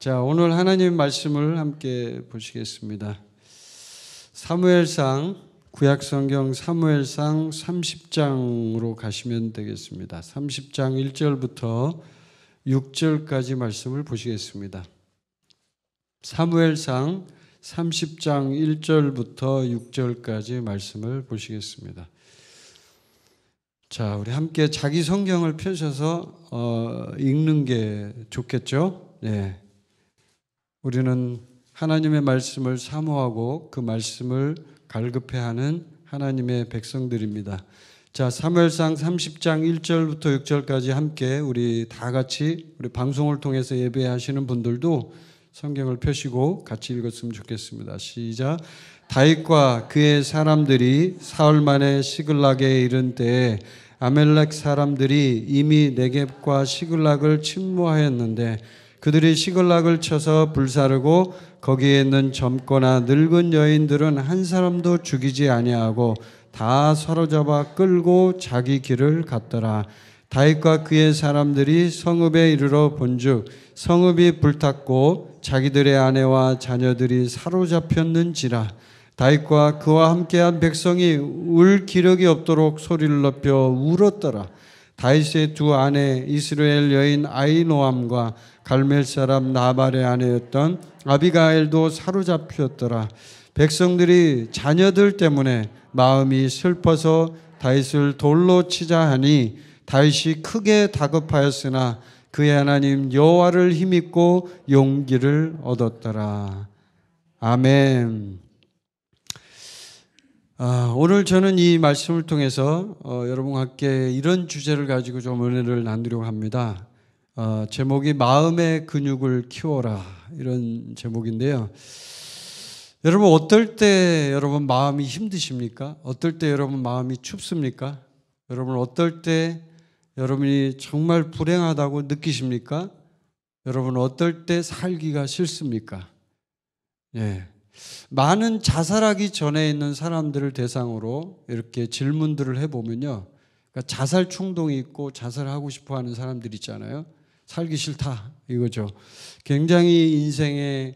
자, 오늘 하나님 말씀을 함께 보시겠습니다. 사무엘상 구약 성경 사무엘상 30장으로 가시면 되겠습니다. 30장 1절부터 6절까지 말씀을 보시겠습니다. 사무엘상 30장 1절부터 6절까지 말씀을 보시겠습니다. 자, 우리 함께 자기 성경을 펴셔서 어, 읽는 게 좋겠죠? 네. 우리는 하나님의 말씀을 사모하고 그 말씀을 갈급해하는 하나님의 백성들입니다. 자, 사무상 30장 1절부터 6절까지 함께 우리 다 같이 우리 방송을 통해서 예배하시는 분들도 성경을 펴시고 같이 읽었으면 좋겠습니다. 시작. 다윗과 그의 사람들이 사흘 만에 시글락에 이른 때에 아멜렉 사람들이 이미 네겝과 시글락을 침모하였는데 그들이 시글락을 쳐서 불사르고 거기에 있는 젊거나 늙은 여인들은 한 사람도 죽이지 아니하고 다 사로잡아 끌고 자기 길을 갔더라. 다윗과 그의 사람들이 성읍에 이르러 본즉 성읍이 불탔고 자기들의 아내와 자녀들이 사로잡혔는지라 다윗과 그와 함께한 백성이 울 기력이 없도록 소리를 높여 울었더라. 다윗의 두 아내 이스라엘 여인 아이노암과 갈멜 사람 나발의 아내였던 아비가일도 사로잡혔더라. 백성들이 자녀들 때문에 마음이 슬퍼서 다윗을 돌로 치자 하니 다윗이 크게 다급하였으나 그의 하나님 여호와를 힘입고 용기를 얻었더라. 아멘. 아, 오늘 저는 이 말씀을 통해서 어, 여러분과 함께 이런 주제를 가지고 좀 은혜를 나누려고 합니다. 어, 제목이 마음의 근육을 키워라 이런 제목인데요. 여러분 어떨 때 여러분 마음이 힘드십니까? 어떨 때 여러분 마음이 춥습니까? 여러분 어떨 때 여러분이 정말 불행하다고 느끼십니까? 여러분 어떨 때 살기가 싫습니까? 예. 많은 자살하기 전에 있는 사람들을 대상으로 이렇게 질문들을 해보면요. 그러니까 자살 충동이 있고 자살하고 싶어 하는 사람들 있잖아요. 살기 싫다 이거죠. 굉장히 인생에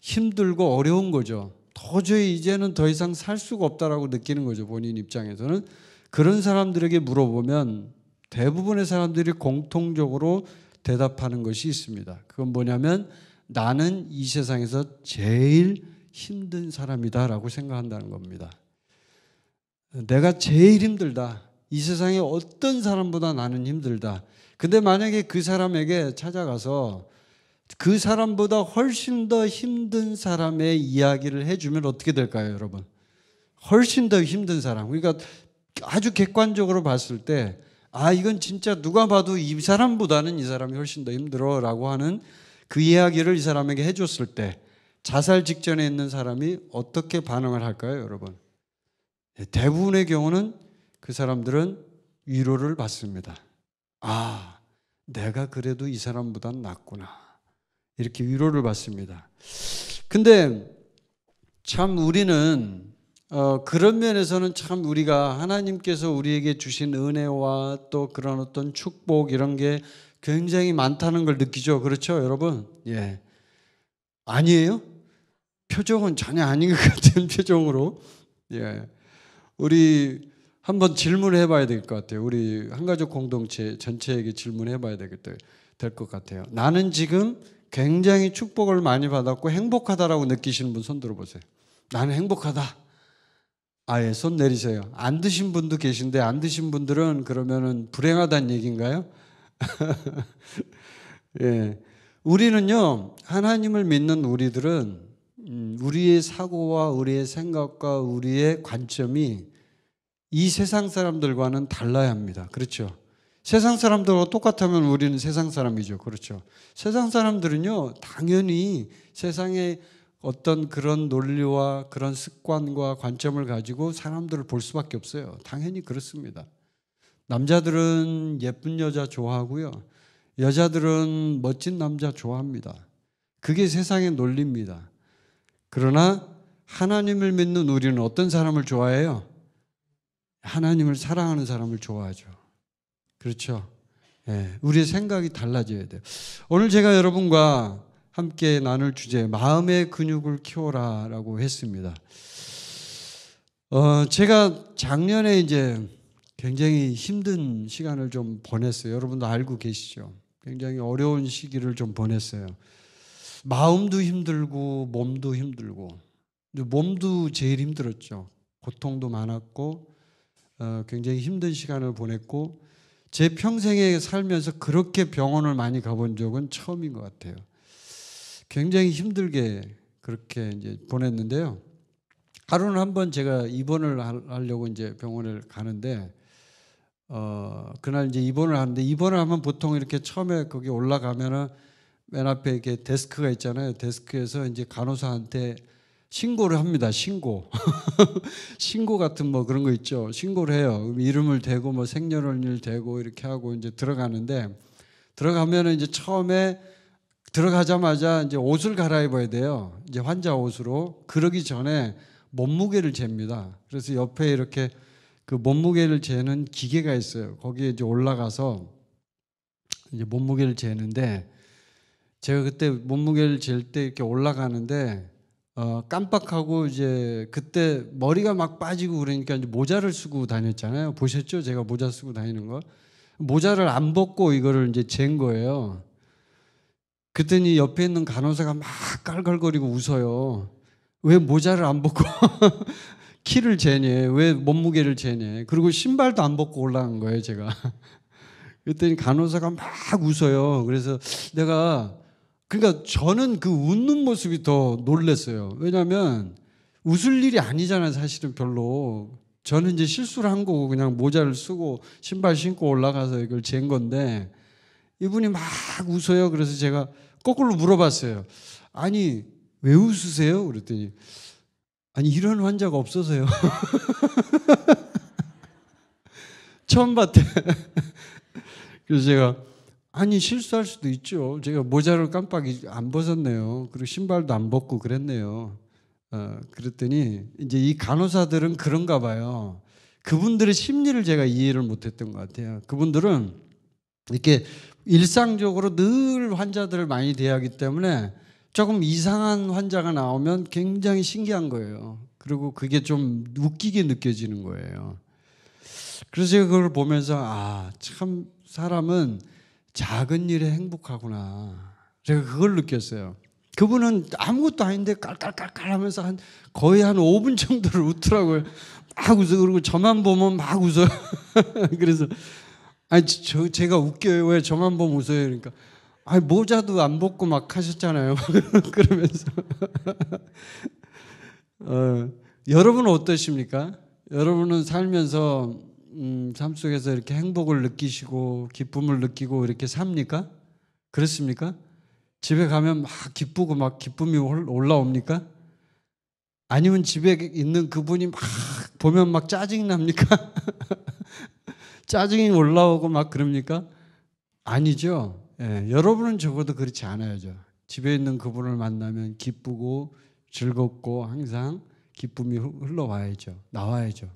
힘들고 어려운 거죠. 도저히 이제는 더 이상 살 수가 없다라고 느끼는 거죠. 본인 입장에서는 그런 사람들에게 물어보면 대부분의 사람들이 공통적으로 대답하는 것이 있습니다. 그건 뭐냐면 나는 이 세상에서 제일 힘든 사람이다라고 생각한다는 겁니다. 내가 제일 힘들다. 이 세상에 어떤 사람보다 나는 힘들다. 근데 만약에 그 사람에게 찾아가서 그 사람보다 훨씬 더 힘든 사람의 이야기를 해주면 어떻게 될까요, 여러분? 훨씬 더 힘든 사람. 그러니까 아주 객관적으로 봤을 때, 아, 이건 진짜 누가 봐도 이 사람보다는 이 사람이 훨씬 더 힘들어 라고 하는 그 이야기를 이 사람에게 해줬을 때, 자살 직전에 있는 사람이 어떻게 반응을 할까요, 여러분? 예, 대부분의 경우는 그 사람들은 위로를 받습니다. 아, 내가 그래도 이 사람보단 낫구나. 이렇게 위로를 받습니다. 근데 참 우리는 어, 그런 면에서는 참 우리가 하나님께서 우리에게 주신 은혜와 또 그런 어떤 축복 이런 게 굉장히 많다는 걸 느끼죠. 그렇죠, 여러분? 예. 아니에요? 표정은 전혀 아닌 것 같은 표정으로. 예. 우리 한번 질문해 봐야 될 것 같아요. 우리 한가족 공동체 전체에게 질문해 봐야 될 것 같아요. 나는 지금 굉장히 축복을 많이 받았고 행복하다라고 느끼시는 분 손 들어 보세요. 나는 행복하다. 아예 손 내리세요. 안 드신 분도 계신데 안 드신 분들은 그러면은 불행하다는 얘기인가요? 예. 우리는요, 하나님을 믿는 우리들은 음, 우리의 사고와 우리의 생각과 우리의 관점이 이 세상 사람들과는 달라야 합니다. 그렇죠? 세상 사람들과 똑같으면 우리는 세상 사람이죠. 그렇죠? 세상 사람들은요, 당연히 세상의 어떤 그런 논리와 그런 습관과 관점을 가지고 사람들을 볼 수밖에 없어요. 당연히 그렇습니다. 남자들은 예쁜 여자 좋아하고요. 여자들은 멋진 남자 좋아합니다. 그게 세상의 논리입니다. 그러나 하나님을 믿는 우리는 어떤 사람을 좋아해요? 하나님을 사랑하는 사람을 좋아하죠. 그렇죠? 예, 우리의 생각이 달라져야 돼요. 오늘 제가 여러분과 함께 나눌 주제, 마음의 근육을 키워라 라고 했습니다. 어, 제가 작년에 이제 굉장히 힘든 시간을 좀 보냈어요. 여러분도 알고 계시죠? 굉장히 어려운 시기를 좀 보냈어요. 마음도 힘들고, 몸도 힘들고, 몸도 제일 힘들었죠. 고통도 많았고, 어, 굉장히 힘든 시간을 보냈고 제 평생에 살면서 그렇게 병원을 많이 가본 적은 처음인 것 같아요. 굉장히 힘들게 그렇게 이제 보냈는데요. 하루는 한 번 제가 입원을 하려고 이제 병원을 가는데 어 그날 이제 입원을 하는데 입원을 하면 보통 이렇게 처음에 거기 올라가면은 맨 앞에 이렇게 데스크가 있잖아요. 데스크에서 이제 간호사한테 신고를 합니다. 신고. 신고 같은 뭐 그런 거 있죠. 신고를 해요. 이름을 대고 뭐 생년월일 대고 이렇게 하고 이제 들어가는데 들어가면은 이제 처음에 들어가자마자 이제 옷을 갈아입어야 돼요. 이제 환자 옷으로. 그러기 전에 몸무게를 잽니다. 그래서 옆에 이렇게 그 몸무게를 재는 기계가 있어요. 거기에 이제 올라가서 이제 몸무게를 재는데 제가 그때 몸무게를 잴 때 이렇게 올라가는데 어, 깜빡하고 이제 그때 머리가 막 빠지고 그러니까 이제 모자를 쓰고 다녔잖아요. 보셨죠? 제가 모자 쓰고 다니는 거. 모자를 안 벗고 이거를 이제 잰 거예요. 그랬더니 옆에 있는 간호사가 막 깔깔거리고 웃어요. 왜 모자를 안 벗고 키를 재네? 왜 몸무게를 재네? 그리고 신발도 안 벗고 올라간 거예요, 제가. 그랬더니 간호사가 막 웃어요. 그래서 내가 그러니까 저는 그 웃는 모습이 더 놀랐어요. 왜냐하면 웃을 일이 아니잖아요. 사실은 별로. 저는 이제 실수를 한 거고 그냥 모자를 쓰고 신발 신고 올라가서 이걸 잰 건데 이분이 막 웃어요. 그래서 제가 거꾸로 물어봤어요. 아니 왜 웃으세요? 그랬더니 아니 이런 환자가 없어서요. 처음 봤대. 그래서 제가 아니 실수할 수도 있죠. 제가 모자를 깜빡 안 벗었네요. 그리고 신발도 안 벗고 그랬네요. 어, 그랬더니 이제 이 간호사들은 그런가 봐요. 그분들의 심리를 제가 이해를 못했던 것 같아요. 그분들은 이렇게 일상적으로 늘 환자들을 많이 대하기 때문에 조금 이상한 환자가 나오면 굉장히 신기한 거예요. 그리고 그게 좀 웃기게 느껴지는 거예요. 그래서 제가 그걸 보면서 아, 참 사람은 작은 일에 행복하구나. 제가 그걸 느꼈어요. 그분은 아무것도 아닌데 깔깔깔깔 하면서 한 거의 한 5분 정도를 웃더라고요. 막 웃어. 그리고 저만 보면 막웃어 그래서, 아니, 저, 제가 웃겨요. 왜 저만 보면 웃어요. 그러니까, 아니, 모자도 안 벗고 막 하셨잖아요. 그러면서. 어, 여러분 어떠십니까? 여러분은 살면서 음, 삶 속에서 이렇게 행복을 느끼시고 기쁨을 느끼고 이렇게 삽니까? 그렇습니까? 집에 가면 막 기쁘고 막 기쁨이 올라옵니까? 아니면 집에 있는 그분이 막 보면 막 짜증이 납니까? 짜증이 올라오고 막 그럽니까? 아니죠. 예, 여러분은 적어도 그렇지 않아야 집에 있는 그분을 만나면 기쁘고 즐겁고 항상 기쁨이 흘러와야죠. 나와야죠.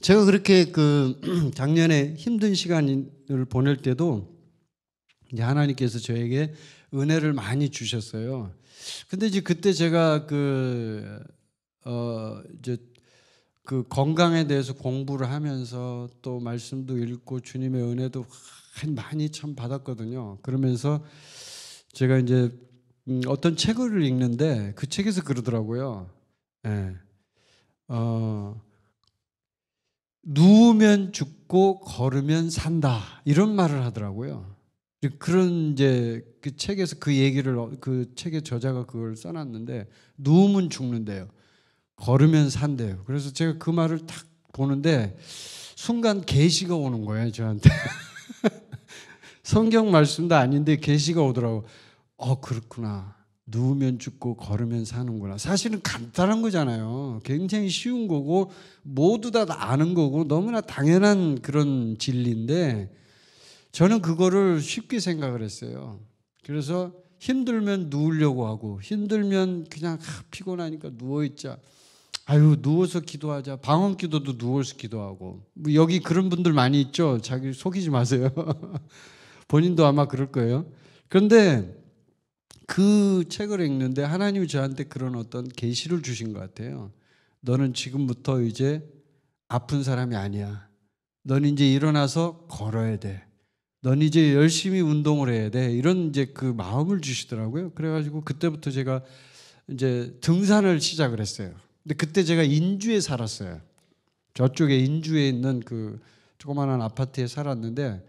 제가 그렇게 그 작년에 힘든 시간을 보낼 때도 이제 하나님께서 저에게 은혜를 많이 주셨어요. 근데 이제 그때 제가 그, 어, 이제 그 건강에 대해서 공부를 하면서 또 말씀도 읽고 주님의 은혜도 많이 참 받았거든요. 그러면서 제가 이제 음, 어떤 책을 읽는데 그 책에서 그러더라고요. 예. 네. 어, 누우면 죽고 걸으면 산다 이런 말을 하더라고요. 그런 이제 그 책에서 그 얘기를 그 책의 저자가 그걸 써놨는데 누우면 죽는데요. 걸으면 산대요. 그래서 제가 그 말을 딱 보는데 순간 계시가 오는 거예요 저한테. 성경 말씀도 아닌데 계시가 오더라고. 어 그렇구나. 누우면 죽고 걸으면 사는구나. 사실은 간단한 거잖아요. 굉장히 쉬운 거고 모두 다 아는 거고 너무나 당연한 그런 진리인데 저는 그거를 쉽게 생각을 했어요. 그래서 힘들면 누우려고 하고 힘들면 그냥 피곤하니까 누워 있자. 아유 누워서 기도하자. 방언 기도도 누워서 기도하고 뭐 여기 그런 분들 많이 있죠. 자기 속이지 마세요. 본인도 아마 그럴 거예요. 그런데 그 책을 읽는데 하나님이 저한테 그런 어떤 계시를 주신 것 같아요. 너는 지금부터 이제 아픈 사람이 아니야. 넌 이제 일어나서 걸어야 돼. 넌 이제 열심히 운동을 해야 돼. 이런 이제 그 마음을 주시더라고요. 그래가지고 그때부터 제가 이제 등산을 시작을 했어요. 근데 그때 제가 인주에 살았어요. 저쪽에 인주에 있는 그 조그마한 아파트에 살았는데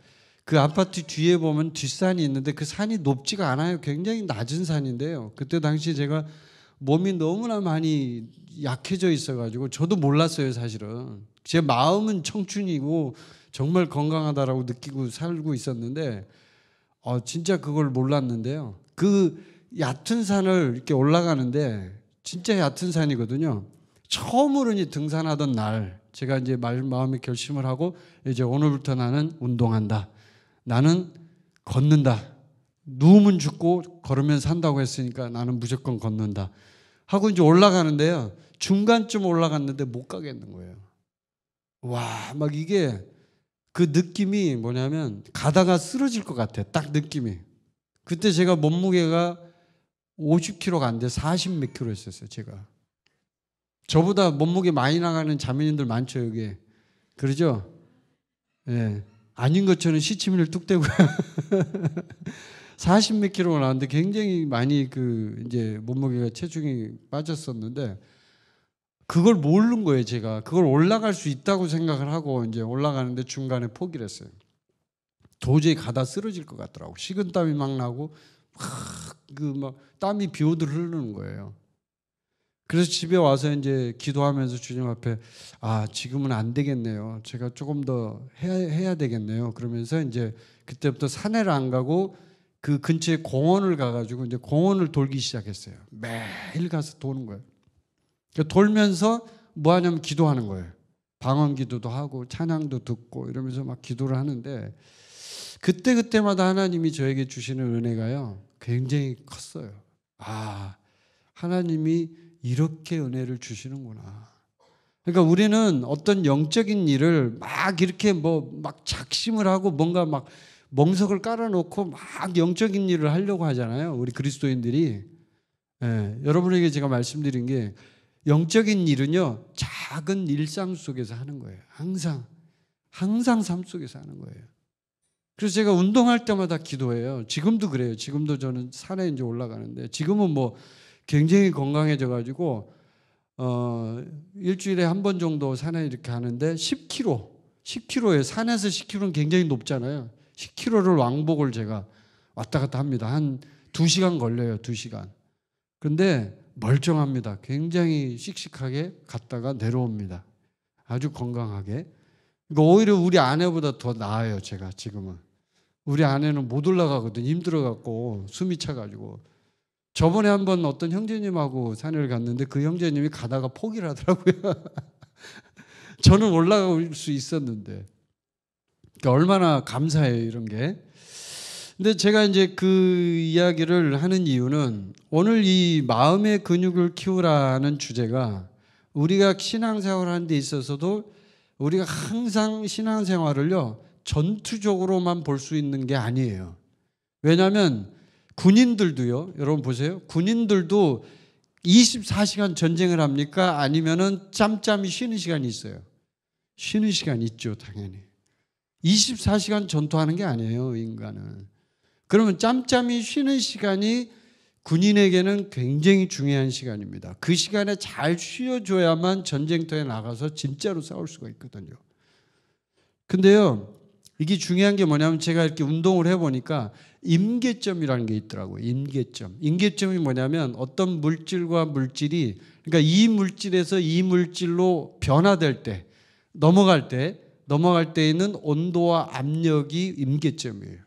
그 아파트 뒤에 보면 뒷산이 있는데 그 산이 높지가 않아요. 굉장히 낮은 산인데요. 그때 당시 제가 몸이 너무나 많이 약해져 있어가지고 저도 몰랐어요, 사실은. 제 마음은 청춘이고 정말 건강하다라고 느끼고 살고 있었는데 어, 진짜 그걸 몰랐는데요. 그 얕은 산을 이렇게 올라가는데 진짜 얕은 산이거든요. 처음으로 이제 등산하던 날 제가 이제 마음의 결심을 하고 이제 오늘부터 나는 운동한다. 나는 걷는다. 누우면 죽고 걸으면 산다고 했으니까 나는 무조건 걷는다. 하고 이제 올라가는데요. 중간쯤 올라갔는데 못 가겠는 거예요. 와, 막 이게 그 느낌이 뭐냐면 가다가 쓰러질 것 같아. 딱 느낌이. 그때 제가 몸무게가 50kg가 안 돼. 40몇 kg였었어요, 제가. 저보다 몸무게 많이 나가는 자매님들 많죠, 여기. 그러죠? 예. 네. 아닌 것처럼 시치미를 뚝 대고 40 몇 킬로가 나왔는데 굉장히 많이 그 이제 몸무게가 체중이 빠졌었는데 그걸 모르는 거예요, 제가. 그걸 올라갈 수 있다고 생각을 하고 이제 올라가는데 중간에 포기를 했어요. 도저히 가다 쓰러질 것 같더라고. 식은땀이 막 나고 막 그막 땀이 비오듯 흐르는 거예요. 그래서 집에 와서 이제 기도하면서 주님 앞에 아 지금은 안 되겠네요. 제가 조금 더 해야, 해야 되겠네요. 그러면서 이제 그때부터 산에를 안 가고 그 근처에 공원을 가가지고 이제 공원을 돌기 시작했어요. 매일 가서 도는 거예요. 그러니까 돌면서 뭐 하냐면 기도하는 거예요. 방언 기도도 하고 찬양도 듣고 이러면서 막 기도를 하는데 그때 그때마다 하나님이 저에게 주시는 은혜가요 굉장히 컸어요. 아 하나님이 이렇게 은혜를 주시는구나. 그러니까 우리는 어떤 영적인 일을 막 이렇게 뭐 막 작심을 하고 뭔가 막 멍석을 깔아놓고 막 영적인 일을 하려고 하잖아요. 우리 그리스도인들이. 예, 여러분에게 제가 말씀드린 게 영적인 일은요, 작은 일상 속에서 하는 거예요. 항상. 항상 삶 속에서 하는 거예요. 그래서 제가 운동할 때마다 기도해요. 지금도 그래요. 지금도 저는 산에 이제 올라가는데 지금은 뭐 굉장히 건강해져가지고 어, 일주일에 한 번 정도 산에 이렇게 하는데 10km, 10km에 산에서 10km는 굉장히 높잖아요. 10km를 왕복을 제가 왔다 갔다 합니다. 한 2시간 걸려요, 2시간. 근데 멀쩡합니다. 굉장히 씩씩하게 갔다가 내려옵니다. 아주 건강하게. 그러니까 오히려 우리 아내보다 더 나아요, 제가 지금은. 우리 아내는 못 올라가거든. 힘들어갖고, 숨이 차가지고. 저번에 한번 어떤 형제님하고 산을 갔는데 그 형제님이 가다가 포기를 하더라고요. 저는 올라갈 수 있었는데. 그러니까 얼마나 감사해요, 이런 게. 근데 제가 이제 그 이야기를 하는 이유는 오늘 이 마음의 근육을 키우라는 주제가 우리가 신앙생활 하는 데 있어서도 우리가 항상 신앙생활을요, 전투적으로만 볼 수 있는 게 아니에요. 왜냐하면 군인들도요. 여러분 보세요. 군인들도 24시간 전쟁을 합니까? 아니면은 짬짬이 쉬는 시간이 있어요. 쉬는 시간 있죠, 당연히. 24시간 전투하는 게 아니에요, 인간은. 그러면 짬짬이 쉬는 시간이 군인에게는 굉장히 중요한 시간입니다. 그 시간에 잘 쉬어줘야만 전쟁터에 나가서 진짜로 싸울 수가 있거든요. 근데요, 이게 중요한 게 뭐냐면 제가 이렇게 운동을 해보니까 임계점이라는 게 있더라고요. 임계점. 임계점이 뭐냐면 어떤 물질과 물질이 그러니까 이 물질에서 이 물질로 변화될 때 넘어갈 때 넘어갈 때 있는 온도와 압력이 임계점이에요.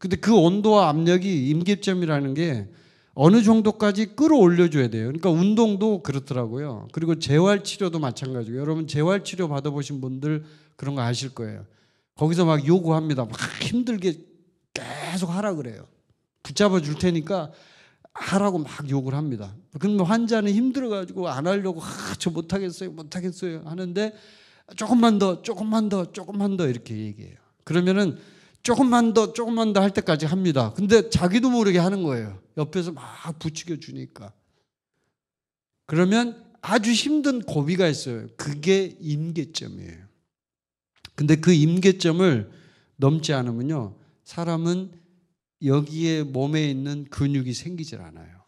근데 그 온도와 압력이 임계점이라는 게 어느 정도까지 끌어올려줘야 돼요. 그러니까 운동도 그렇더라고요. 그리고 재활치료도 마찬가지고 여러분 재활치료 받아보신 분들 그런 거 아실 거예요. 거기서 막 요구합니다. 막 힘들게 계속 하라 그래요. 붙잡아 줄 테니까 하라고 막 욕을 합니다. 그럼 환자는 힘들어가지고 안 하려고 아, 저 못하겠어요, 못하겠어요 하는데 조금만 더, 조금만 더, 조금만 더 이렇게 얘기해요. 그러면은 조금만 더, 조금만 더 할 때까지 합니다. 근데 자기도 모르게 하는 거예요. 옆에서 막 부추겨 주니까. 그러면 아주 힘든 고비가 있어요. 그게 임계점이에요. 근데 그 임계점을 넘지 않으면요. 사람은 여기에 몸에 있는 근육이 생기질 않아요.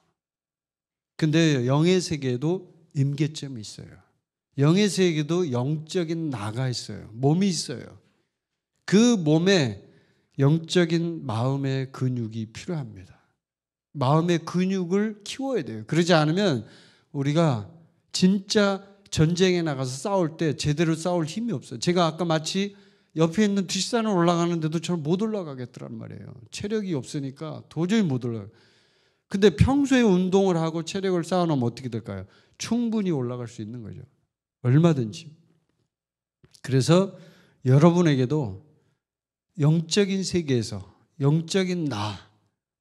근데 영의 세계에도 임계점이 있어요. 영의 세계도 영적인 나가 있어요. 몸이 있어요. 그 몸에 영적인 마음의 근육이 필요합니다. 마음의 근육을 키워야 돼요. 그러지 않으면 우리가 진짜 전쟁에 나가서 싸울 때 제대로 싸울 힘이 없어요. 제가 아까 마치 옆에 있는 뒷산을 올라가는데도 저는 못 올라가겠더란 말이에요. 체력이 없으니까 도저히 못 올라가요. 근데 평소에 운동을 하고 체력을 쌓아놓으면 어떻게 될까요? 충분히 올라갈 수 있는 거죠. 얼마든지. 그래서 여러분에게도 영적인 세계에서 영적인 나,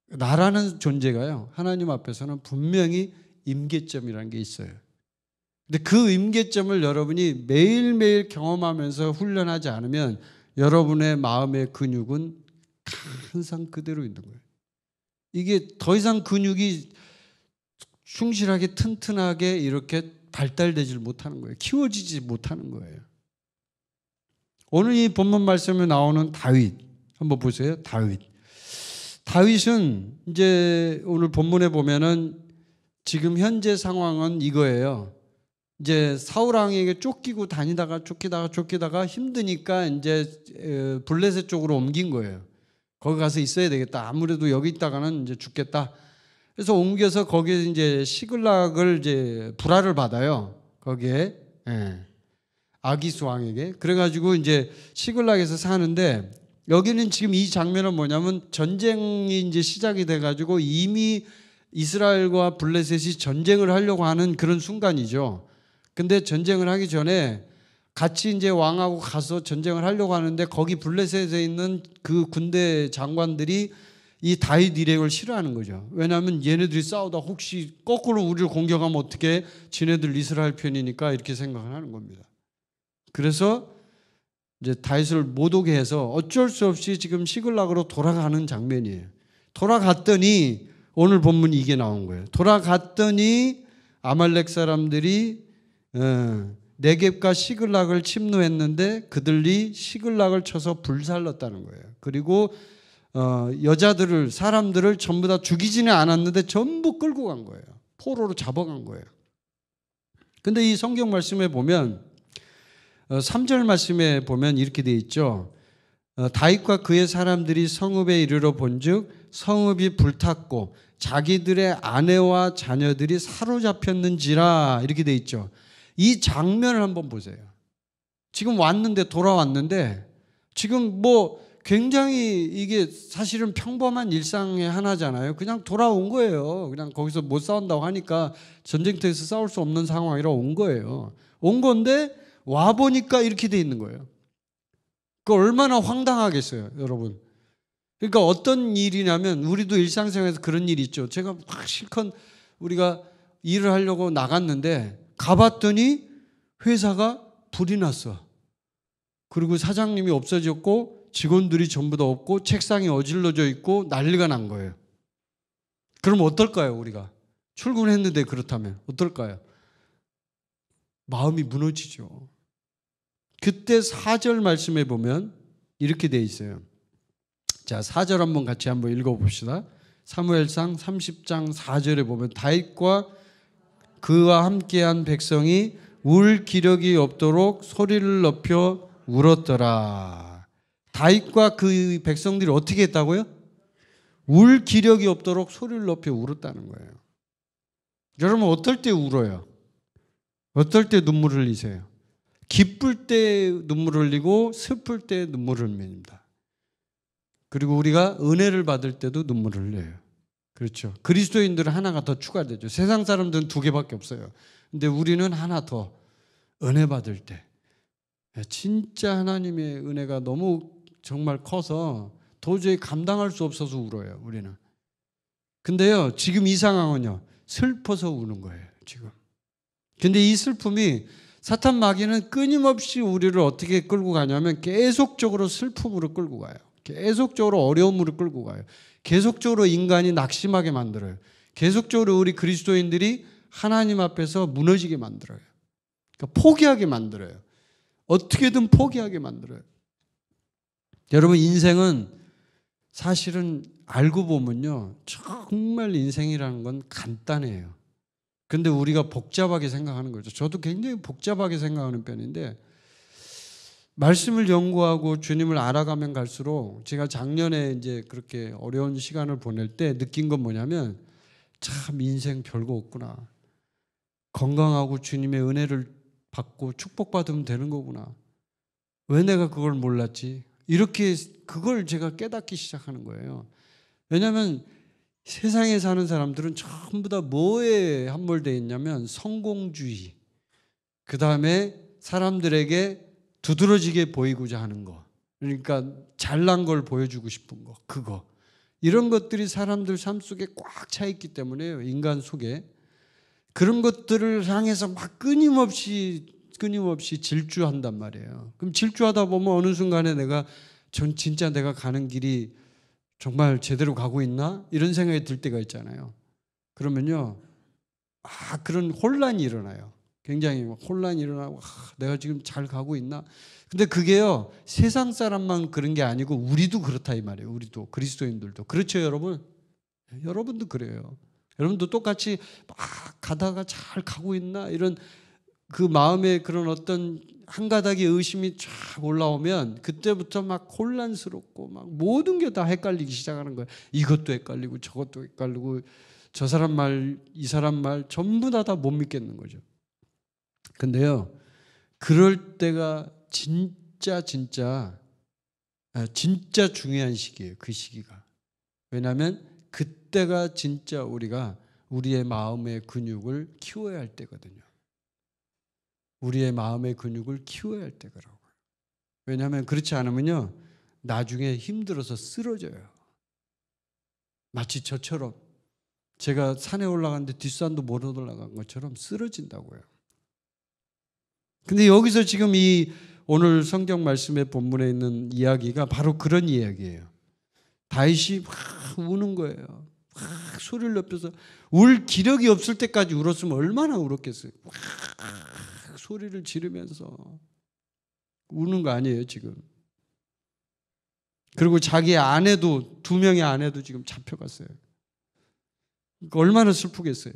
나라는 존재가요. 하나님 앞에서는 분명히 임계점이라는 게 있어요. 근데 그 임계점을 여러분이 매일매일 경험하면서 훈련하지 않으면 여러분의 마음의 근육은 항상 그대로 있는 거예요. 이게 더 이상 근육이 충실하게 튼튼하게 이렇게 발달되질 못하는 거예요. 키워지지 못하는 거예요. 오늘 이 본문 말씀에 나오는 다윗 한번 보세요. 다윗. 다윗은 이제 오늘 본문에 보면은 지금 현재 상황은 이거예요. 이제 사우랑에게 쫓기고 다니다가 쫓기다가 쫓기다가 힘드니까 이제 블레셋 쪽으로 옮긴 거예요. 거기 가서 있어야 되겠다. 아무래도 여기 있다가는 이제 죽겠다. 그래서 옮겨서 거기에 이제 시글락을 이제 불화를 받아요. 거기에 예. 아기수 왕에게. 그래가지고 이제 시글락에서 사는데 여기는 지금 이 장면은 뭐냐면 전쟁이 이제 시작이 돼가지고 이미 이스라엘과 블레셋이 전쟁을 하려고 하는 그런 순간이죠. 근데 전쟁을 하기 전에 같이 이제 왕하고 가서 전쟁을 하려고 하는데 거기 블레셋에 있는 그 군대 장관들이 이 다윗 이렉을 싫어하는 거죠. 왜냐하면 얘네들이 싸우다 혹시 거꾸로 우리를 공격하면 어떻게 지네들 이스라엘 편이니까 이렇게 생각을 하는 겁니다. 그래서 이제 다윗을 못 오게 해서 어쩔 수 없이 지금 시글락으로 돌아가는 장면이에요. 돌아갔더니 오늘 본문 이게 나온 거예요. 돌아갔더니 아말렉 사람들이 예. 네겝과 시글락을 침노했는데 그들이 시글락을 쳐서 불살랐다는 거예요. 그리고 어, 여자들을 사람들을 전부 다 죽이지는 않았는데 전부 끌고 간 거예요. 포로로 잡아간 거예요. 근데 이 성경 말씀에 보면 어, 3절 말씀에 보면 이렇게 돼 있죠. 어, 다윗과 그의 사람들이 성읍에 이르러 본즉 성읍이 불탔고 자기들의 아내와 자녀들이 사로잡혔는지라 이렇게 돼 있죠. 이 장면을 한번 보세요. 지금 왔는데 돌아왔는데 지금 뭐 굉장히 이게 사실은 평범한 일상의 하나잖아요. 그냥 돌아온 거예요. 그냥 거기서 못 싸운다고 하니까 전쟁터에서 싸울 수 없는 상황이라 온 거예요. 온 건데 와 보니까 이렇게 돼 있는 거예요. 그 얼마나 황당하겠어요, 여러분. 그러니까 어떤 일이냐면 우리도 일상생활에서 그런 일이 있죠. 제가 확 실컷 우리가 일을 하려고 나갔는데 가봤더니 회사가 불이 났어. 그리고 사장님이 없어졌고 직원들이 전부 다 없고 책상이 어질러져 있고 난리가 난 거예요. 그럼 어떨까요, 우리가? 출근했는데 그렇다면 어떨까요? 마음이 무너지죠. 그때 4절 말씀에 보면 이렇게 돼 있어요. 자, 4절 한번 같이 한번 읽어 봅시다. 사무엘상 30장 4절에 보면 다윗과 그와 함께한 백성이 울 기력이 없도록 소리를 높여 울었더라. 다윗과 그 백성들이 어떻게 했다고요? 울 기력이 없도록 소리를 높여 울었다는 거예요. 여러분 어떨 때 울어요? 어떨 때 눈물을 흘리세요? 기쁠 때 눈물을 흘리고 슬플 때 눈물을 흘립니다. 그리고 우리가 은혜를 받을 때도 눈물을 흘려요. 그렇죠. 그리스도인들은 하나가 더 추가되죠. 세상 사람들은 두 개밖에 없어요. 근데 우리는 하나 더 은혜 받을 때 예, 진짜 하나님의 은혜가 너무 정말 커서 도저히 감당할 수 없어서 울어요. 우리는. 근데요, 지금 이 상황은요, 슬퍼서 우는 거예요, 지금. 근데 이 슬픔이 사탄 마귀는 끊임없이 우리를 어떻게 끌고 가냐면 계속적으로 슬픔으로 끌고 가요. 계속적으로 어려움으로 끌고 가요. 계속적으로 인간이 낙심하게 만들어요. 계속적으로 우리 그리스도인들이 하나님 앞에서 무너지게 만들어요. 그러니까 포기하게 만들어요. 어떻게든 포기하게 만들어요. 여러분, 인생은 사실은 알고 보면요. 정말 인생이라는 건 간단해요. 근데 우리가 복잡하게 생각하는 거죠. 저도 굉장히 복잡하게 생각하는 편인데 말씀을 연구하고 주님을 알아가면 갈수록 제가 작년에 이제 그렇게 어려운 시간을 보낼 때 느낀 건 뭐냐면 참 인생 별거 없구나. 건강하고 주님의 은혜를 받고 축복받으면 되는 거구나. 왜 내가 그걸 몰랐지? 이렇게 그걸 제가 깨닫기 시작하는 거예요. 왜냐하면 세상에 사는 사람들은 전부 다 뭐에 함몰되어 있냐면 성공주의. 그 다음에 사람들에게 두드러지게 보이고자 하는 거. 그러니까 잘난 걸 보여주고 싶은 거. 그거. 이런 것들이 사람들 삶 속에 꽉 차 있기 때문에요. 인간 속에. 그런 것들을 향해서 막 끊임없이 끊임없이 질주한단 말이에요. 그럼 질주하다 보면 어느 순간에 내가 전 진짜 내가 가는 길이 정말 제대로 가고 있나? 이런 생각이 들 때가 있잖아요. 그러면요. 아, 그런 혼란이 일어나요. 굉장히 혼란이 일어나고 아, 내가 지금 잘 가고 있나? 근데 그게요 세상 사람만 그런 게 아니고 우리도 그렇다 이 말이에요. 우리도 그리스도인들도 그렇죠 여러분. 네, 여러분도 그래요. 여러분도 똑같이 막 가다가 잘 가고 있나 이런 그 마음에 그런 어떤 한 가닥의 의심이 쫙 올라오면 그때부터 막 혼란스럽고 막 모든 게 다 헷갈리기 시작하는 거예요. 이것도 헷갈리고 저것도 헷갈리고 저 사람 말, 이 사람 말 전부 다다못 믿겠는 거죠. 근데요, 그럴 때가 진짜, 진짜, 아, 진짜 중요한 시기예요. 그 시기가. 왜냐하면 그때가 진짜 우리가 우리의 마음의 근육을 키워야 할 때거든요. 우리의 마음의 근육을 키워야 할 때라고요. 왜냐하면 그렇지 않으면요, 나중에 힘들어서 쓰러져요. 마치 저처럼 제가 산에 올라갔는데 뒷산도 못 올라간 것처럼 쓰러진다고요. 근데 여기서 지금 이 오늘 성경 말씀의 본문에 있는 이야기가 바로 그런 이야기예요. 다윗이 막 우는 거예요. 막 소리를 높여서 울 기력이 없을 때까지 울었으면 얼마나 울었겠어요. 막 소리를 지르면서 우는 거 아니에요, 지금. 그리고 자기 아내도 두 명의 아내도 지금 잡혀갔어요. 얼마나 슬프겠어요.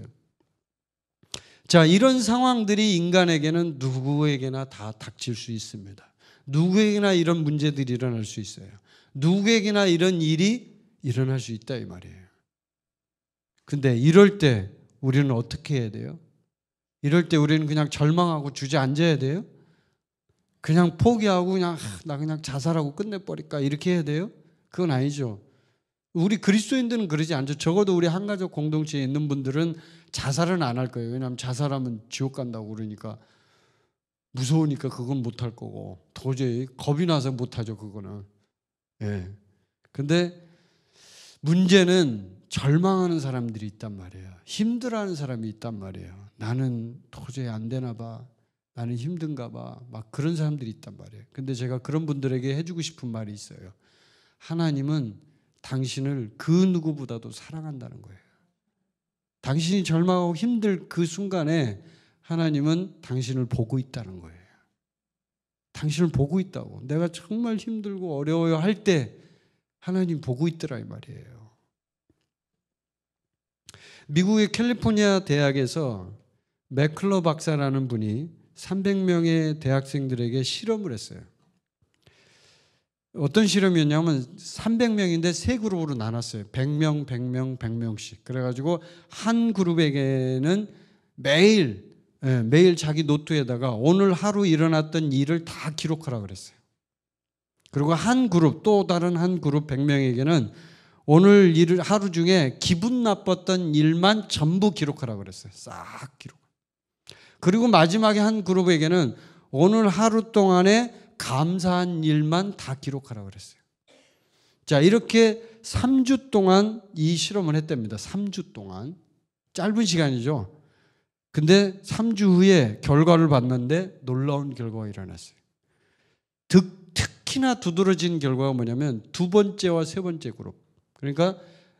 자, 이런 상황들이 인간에게는 누구에게나 다 닥칠 수 있습니다. 누구에게나 이런 문제들이 일어날 수 있어요. 누구에게나 이런 일이 일어날 수 있다 이 말이에요. 근데 이럴 때 우리는 어떻게 해야 돼요? 이럴 때 우리는 그냥 절망하고 주저앉아야 돼요? 그냥 포기하고 그냥 아, 나 그냥 자살하고 끝내버릴까 이렇게 해야 돼요? 그건 아니죠. 우리 그리스도인들은 그러지 않죠. 적어도 우리 한가족 공동체에 있는 분들은 자살은 안 할 거예요. 왜냐하면 자살하면 지옥 간다고 그러니까 무서우니까 그건 못 할 거고 도저히 겁이 나서 못 하죠 그거는. 예. 근데 문제는 절망하는 사람들이 있단 말이에요. 힘들어하는 사람이 있단 말이에요. 나는 도저히 안 되나 봐. 나는 힘든가 봐. 막 그런 사람들이 있단 말이에요. 근데 제가 그런 분들에게 해주고 싶은 말이 있어요. 하나님은 당신을 그 누구보다도 사랑한다는 거예요. 당신이 절망하고 힘들 그 순간에 하나님은 당신을 보고 있다는 거예요. 당신을 보고 있다고. 내가 정말 힘들고 어려워요 할 때 하나님 보고 있더라 이 말이에요. 미국의 캘리포니아 대학에서 맥클러 박사라는 분이 300명의 대학생들에게 실험을 했어요. 어떤 실험이었냐면 300명인데 세 그룹으로 나눴어요. 100명, 100명, 100명씩. 그래가지고 한 그룹에게는 매일 예, 매일 자기 노트에다가 오늘 하루 일어났던 일을 다 기록하라 그랬어요. 그리고 한 그룹 또 다른 한 그룹 100명에게는 오늘 일을 하루 중에 기분 나빴던 일만 전부 기록하라 그랬어요. 싹 기록. 그리고 마지막에 한 그룹에게는 오늘 하루 동안에 감사한 일만 다 기록하라 그랬어요. 자, 이렇게 3주 동안 이 실험을 했답니다. 3주 동안. 짧은 시간이죠. 근데 3주 후에 결과를 봤는데 놀라운 결과가 일어났어요. 특, 특히나 두드러진 결과가 뭐냐면 두 번째와 세 번째 그룹. 그러니까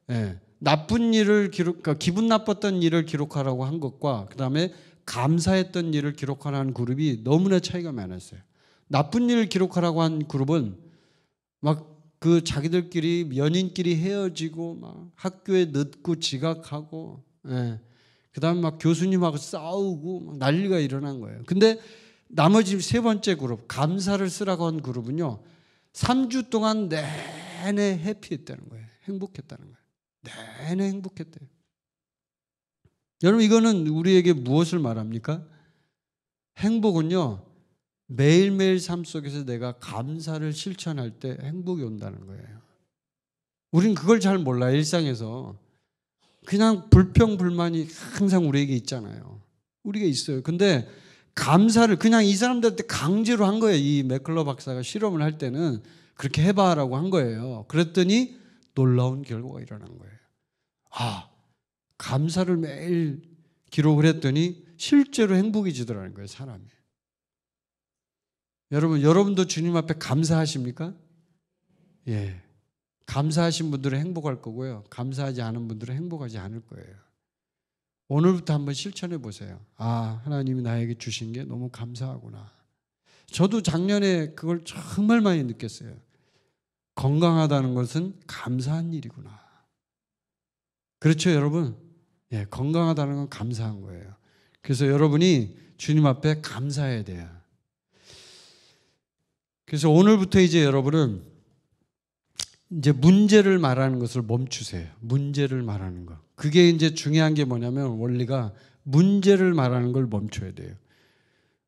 예, 나쁜 일을 기록, 그러니까 기분 나빴던 일을 기록하라고 한 것과 그 다음에 감사했던 일을 기록하라는 그룹이 너무나 차이가 많았어요. 나쁜 일을 기록하라고 한 그룹은 막 그 자기들끼리 연인끼리 헤어지고 막 학교에 늦고 지각하고 예. 그다음 막 교수님하고 싸우고 막 난리가 일어난 거예요. 근데 나머지 세 번째 그룹 감사를 쓰라고 한 그룹은요. 3주 동안 내내 해피했다는 거예요. 행복했다는 거예요. 내내 행복했대요. 여러분 이거는 우리에게 무엇을 말합니까? 행복은요. 매일매일 삶 속에서 내가 감사를 실천할 때 행복이 온다는 거예요. 우린 그걸 잘 몰라, 일상에서. 그냥 불평불만이 항상 우리에게 있잖아요. 우리가 있어요. 근데 감사를 그냥 이 사람들한테 강제로 한 거예요. 이 맥클러 박사가 실험을 할 때는 그렇게 해봐라고 한 거예요. 그랬더니 놀라운 결과가 일어난 거예요. 아, 감사를 매일 기록을 했더니 실제로 행복해지더라는 거예요, 사람이. 여러분, 여러분도 주님 앞에 감사하십니까? 예. 감사하신 분들은 행복할 거고요. 감사하지 않은 분들은 행복하지 않을 거예요. 오늘부터 한번 실천해 보세요. 아, 하나님이 나에게 주신 게 너무 감사하구나. 저도 작년에 그걸 정말 많이 느꼈어요. 건강하다는 것은 감사한 일이구나. 그렇죠, 여러분? 예, 건강하다는 건 감사한 거예요. 그래서 여러분이 주님 앞에 감사해야 돼요. 그래서 오늘부터 이제 여러분은 이제 문제를 말하는 것을 멈추세요. 문제를 말하는 거. 그게 이제 중요한 게 뭐냐면 원리가 문제를 말하는 걸 멈춰야 돼요.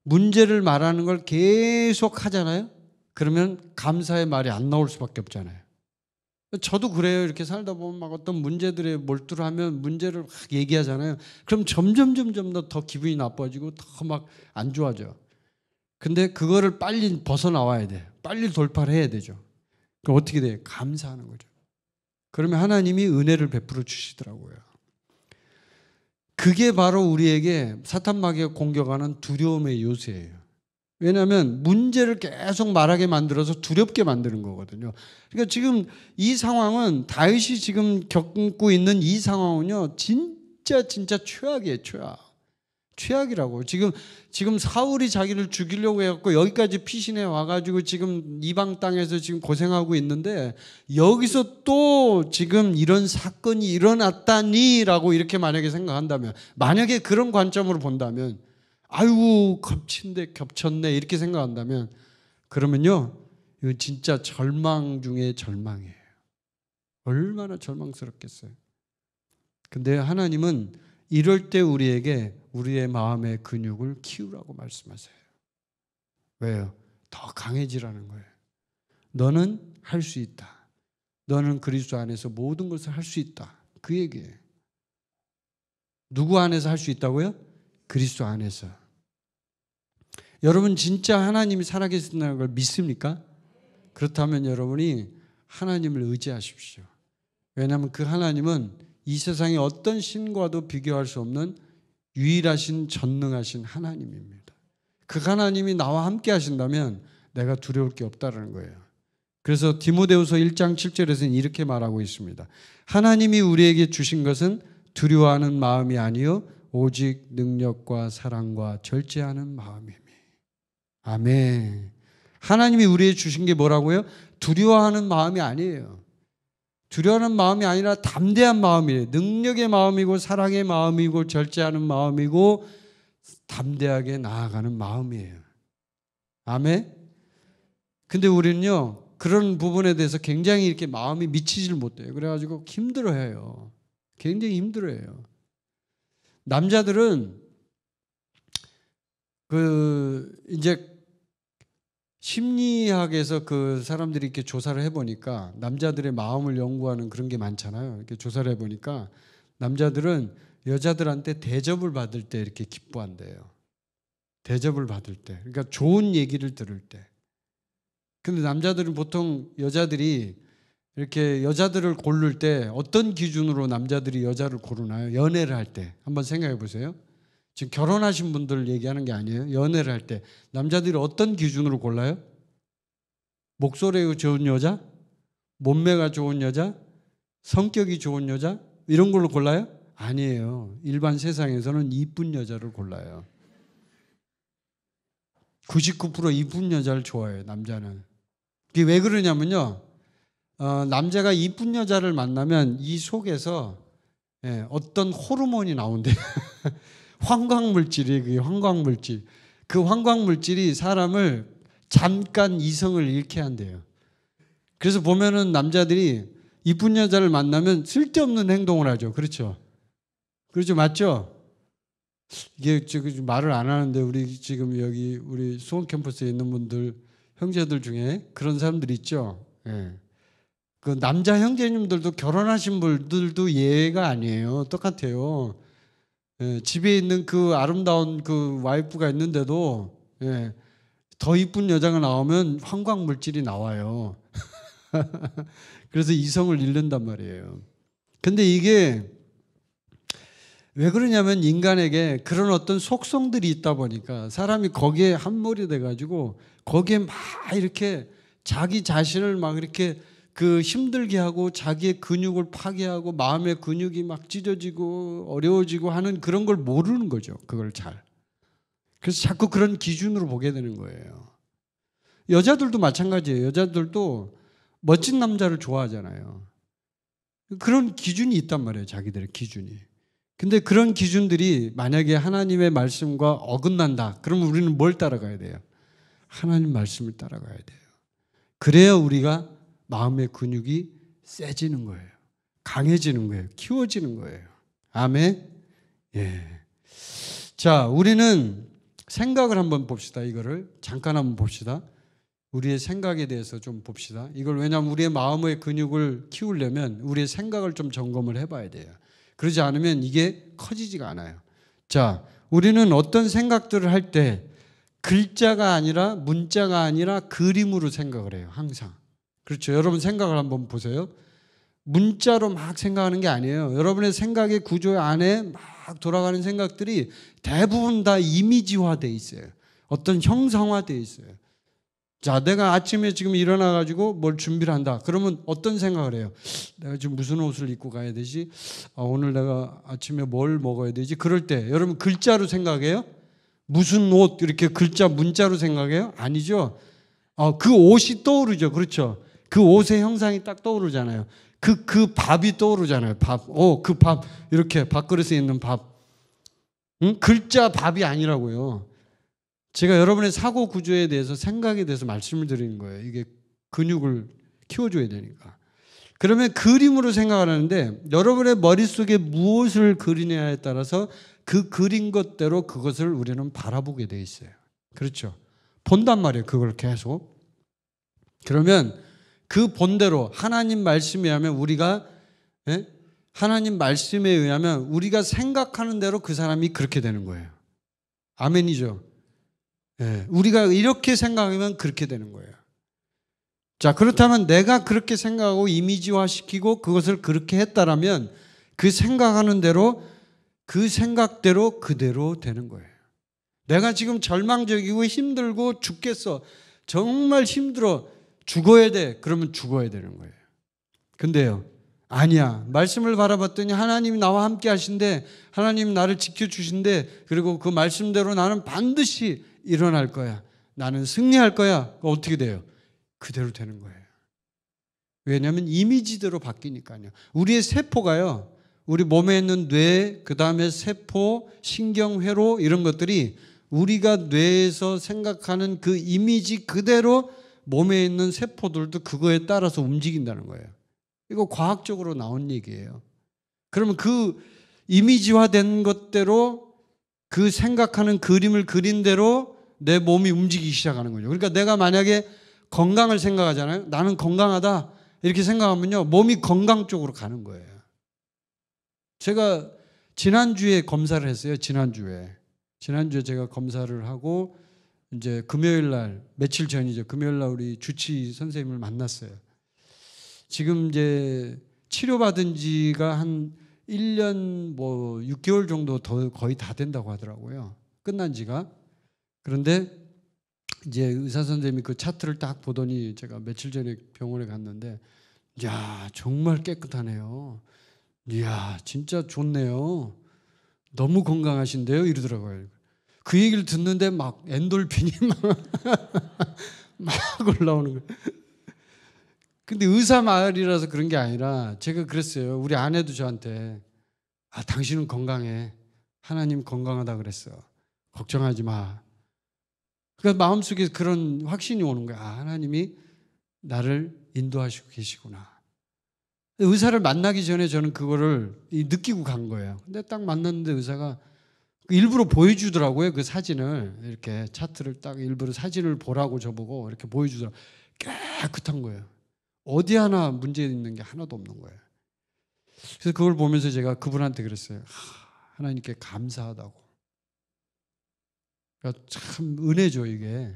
문제를 말하는 걸 계속 하잖아요. 그러면 감사의 말이 안 나올 수밖에 없잖아요. 저도 그래요. 이렇게 살다 보면 막 어떤 문제들에 몰두를 하면 문제를 막 얘기하잖아요. 그럼 점점 점점 더 기분이 나빠지고 더 막 안 좋아져요. 근데 그거를 빨리 벗어나와야 돼. 빨리 돌파를 해야 되죠. 그럼 어떻게 돼? 감사하는 거죠. 그러면 하나님이 은혜를 베풀어 주시더라고요. 그게 바로 우리에게 사탄마귀가 공격하는 두려움의 요새예요. 왜냐하면 문제를 계속 말하게 만들어서 두렵게 만드는 거거든요. 그러니까 지금 이 상황은 다윗이 지금 겪고 있는 이 상황은요, 진짜 진짜 최악이에요, 최악. 최악이라고. 지금 지금 사울이 자기를 죽이려고 해갖고 여기까지 피신해 와가지고 지금 이방 땅에서 지금 고생하고 있는데 여기서 또 지금 이런 사건이 일어났다니라고 이렇게 만약에 생각한다면 만약에 그런 관점으로 본다면 아유 겹친데 겹쳤네 이렇게 생각한다면 그러면요 이거 진짜 절망 중에 절망이에요. 얼마나 절망스럽겠어요. 근데 하나님은 이럴 때 우리에게 우리의 마음의 근육을 키우라고 말씀하세요. 왜요? 더 강해지라는 거예요. 너는 할 수 있다. 너는 그리스도 안에서 모든 것을 할 수 있다. 그 얘기예요. 누구 안에서 할 수 있다고요? 그리스도 안에서. 여러분 진짜 하나님이 살아계신다는 걸 믿습니까? 그렇다면 여러분이 하나님을 의지하십시오. 왜냐하면 그 하나님은 이세상에 어떤 신과도 비교할 수 없는 유일하신 전능하신 하나님입니다. 그 하나님이 나와 함께 하신다면 내가 두려울 게 없다라는 거예요. 그래서 디모데후서 1장 7절에서는 이렇게 말하고 있습니다. 하나님이 우리에게 주신 것은 두려워하는 마음이 아니요 오직 능력과 사랑과 절제하는 마음이니. 아멘. 하나님이 우리에게 주신 게 뭐라고요? 두려워하는 마음이 아니에요. 두려는 마음이 아니라 담대한 마음이에요 능력의 마음이고 사랑의 마음이고 절제하는 마음이고 담대하게 나아가는 마음이에요. 아멘. 근데 우리는요. 그런 부분에 대해서 굉장히 이렇게 마음이 미치질 못해요. 그래 가지고 힘들어해요. 굉장히 힘들어해요. 남자들은 그 이제 심리학에서 그 사람들이 이렇게 조사를 해보니까 남자들의 마음을 연구하는 그런 게 많잖아요. 이렇게 조사를 해보니까 남자들은 여자들한테 대접을 받을 때 이렇게 기뻐한대요. 대접을 받을 때. 그러니까 좋은 얘기를 들을 때. 근데 남자들은 보통 여자들이 이렇게 여자들을 고를 때 어떤 기준으로 남자들이 여자를 고르나요? 연애를 할 때. 한번 생각해 보세요. 지금 결혼하신 분들 얘기하는 게 아니에요. 연애를 할 때 남자들이 어떤 기준으로 골라요? 목소리가 좋은 여자, 몸매가 좋은 여자, 성격이 좋은 여자 이런 걸로 골라요? 아니에요. 일반 세상에서는 이쁜 여자를 골라요. 99% 이쁜 여자를 좋아해요, 남자는. 그게 왜 그러냐면요. 어, 남자가 이쁜 여자를 만나면 이 속에서 예, 어떤 호르몬이 나온대요. 황광물질이 그 황광물질. 그 황광물질이 사람을 잠깐 이성을 잃게 한대요. 그래서 보면은 남자들이 이쁜 여자를 만나면 쓸데없는 행동을 하죠. 그렇죠. 그렇죠. 맞죠? 이게 지금 말을 안 하는데 우리 지금 여기 우리 수원 캠퍼스에 있는 분들 형제들 중에 그런 사람들 있죠. 예. 그 남자 형제님들도 결혼하신 분들도 예가 외 아니에요. 똑같아요. 예, 집에 있는 그 아름다운 그 와이프가 있는데도 예, 더 이쁜 여자가 나오면 황광 물질이 나와요. 그래서 이성을 잃는단 말이에요. 근데 이게 왜 그러냐면 인간에게 그런 어떤 속성들이 있다 보니까 사람이 거기에 한몰이 돼가지고 거기에 막 이렇게 자기 자신을 막 이렇게 그 힘들게 하고 자기의 근육을 파괴하고 마음의 근육이 막 찢어지고 어려워지고 하는 그런 걸 모르는 거죠. 그걸 잘. 그래서 자꾸 그런 기준으로 보게 되는 거예요. 여자들도 마찬가지예요. 여자들도 멋진 남자를 좋아하잖아요. 그런 기준이 있단 말이에요. 자기들의 기준이. 근데 그런 기준들이 만약에 하나님의 말씀과 어긋난다. 그러면 우리는 뭘 따라가야 돼요? 하나님 말씀을 따라가야 돼요. 그래야 우리가 마음의 근육이 세지는 거예요. 강해지는 거예요. 키워지는 거예요. 아멘. 예. 자, 우리는 생각을 한번 봅시다. 이거를 잠깐 한번 봅시다. 우리의 생각에 대해서 좀 봅시다. 이걸 왜냐하면 우리의 마음의 근육을 키우려면 우리의 생각을 좀 점검을 해봐야 돼요. 그러지 않으면 이게 커지지가 않아요. 자, 우리는 어떤 생각들을 할 때 글자가 아니라 문자가 아니라 그림으로 생각을 해요. 항상. 그렇죠. 여러분 생각을 한번 보세요. 문자로 막 생각하는 게 아니에요. 여러분의 생각의 구조 안에 막 돌아가는 생각들이 대부분 다 이미지화돼 있어요. 어떤 형상화돼 있어요. 자, 내가 아침에 지금 일어나 가지고 뭘 준비를 한다. 그러면 어떤 생각을 해요? 내가 지금 무슨 옷을 입고 가야 되지? 아, 오늘 내가 아침에 뭘 먹어야 되지? 그럴 때 여러분 글자로 생각해요? 무슨 옷 이렇게 글자 문자로 생각해요? 아니죠. 아, 그 옷이 떠오르죠. 그렇죠. 그 옷의 형상이 딱 떠오르잖아요. 그, 그 밥이 떠오르잖아요. 밥. 오, 그 밥. 이렇게 밥그릇에 있는 밥. 응? 글자 밥이 아니라고요. 제가 여러분의 사고 구조에 대해서 생각에 대해서 말씀을 드리는 거예요. 이게 근육을 키워줘야 되니까. 그러면 그림으로 생각하는데 여러분의 머릿속에 무엇을 그리냐에 따라서 그 그린 것대로 그것을 우리는 바라보게 돼 있어요. 그렇죠. 본단 말이에요. 그걸 계속. 그러면 그 본대로 하나님 말씀에 의하면 우리가 예? 하나님 말씀에 의하면 우리가 생각하는 대로 그 사람이 그렇게 되는 거예요. 아멘이죠. 예, 우리가 이렇게 생각하면 그렇게 되는 거예요. 자, 그렇다면 내가 그렇게 생각하고 이미지화 시키고 그것을 그렇게 했다라면 그 생각하는 대로 그 생각대로 그대로 되는 거예요. 내가 지금 절망적이고 힘들고 죽겠어. 정말 힘들어. 죽어야 돼. 그러면 죽어야 되는 거예요. 근데요. 아니야. 말씀을 바라봤더니 하나님이 나와 함께 하신데 하나님 나를 지켜주신데 그리고 그 말씀대로 나는 반드시 일어날 거야. 나는 승리할 거야. 어떻게 돼요? 그대로 되는 거예요. 왜냐하면 이미지대로 바뀌니까요. 우리의 세포가요. 우리 몸에 있는 뇌, 그 다음에 세포, 신경회로 이런 것들이 우리가 뇌에서 생각하는 그 이미지 그대로 몸에 있는 세포들도 그거에 따라서 움직인다는 거예요. 이거 과학적으로 나온 얘기예요. 그러면 그 이미지화된 것대로 그 생각하는 그림을 그린 대로 내 몸이 움직이기 시작하는 거죠. 그러니까 내가 만약에 건강을 생각하잖아요. 나는 건강하다. 이렇게 생각하면요. 몸이 건강 쪽으로 가는 거예요. 제가 지난주에 검사를 했어요. 지난주에. 지난주에 제가 검사를 하고 이제 금요일 날 며칠 전이죠. 금요일 날 우리 주치 선생님을 만났어요. 지금 이제 치료받은 지가 한 1년 뭐 6개월 정도 더 거의 다 된다고 하더라고요. 끝난 지가. 그런데 이제 의사 선생님이 그 차트를 딱 보더니 제가 며칠 전에 병원에 갔는데 야, 정말 깨끗하네요. 야 진짜 좋네요. 너무 건강하신데요? 이러더라고요. 그 얘기를 듣는데 막 엔돌핀이 막, 막 올라오는 거예요. 근데 의사 마을이라서 그런 게 아니라 제가 그랬어요. 우리 아내도 저한테 아, 당신은 건강해. 하나님 건강하다 그랬어. 걱정하지 마. 그러니까 마음속에 그런 확신이 오는 거야. 아, 하나님이 나를 인도하시고 계시구나. 의사를 만나기 전에 저는 그거를 느끼고 간 거예요. 근데 딱 만났는데 의사가 일부러 보여주더라고요. 그 사진을 이렇게 차트를 딱 일부러 사진을 보라고 저보고 이렇게 보여주더라. 깨끗한 거예요. 어디 하나 문제 있는 게 하나도 없는 거예요. 그래서 그걸 보면서 제가 그분한테 그랬어요. 하나님께 감사하다고. 그러니까 참 은혜죠 이게.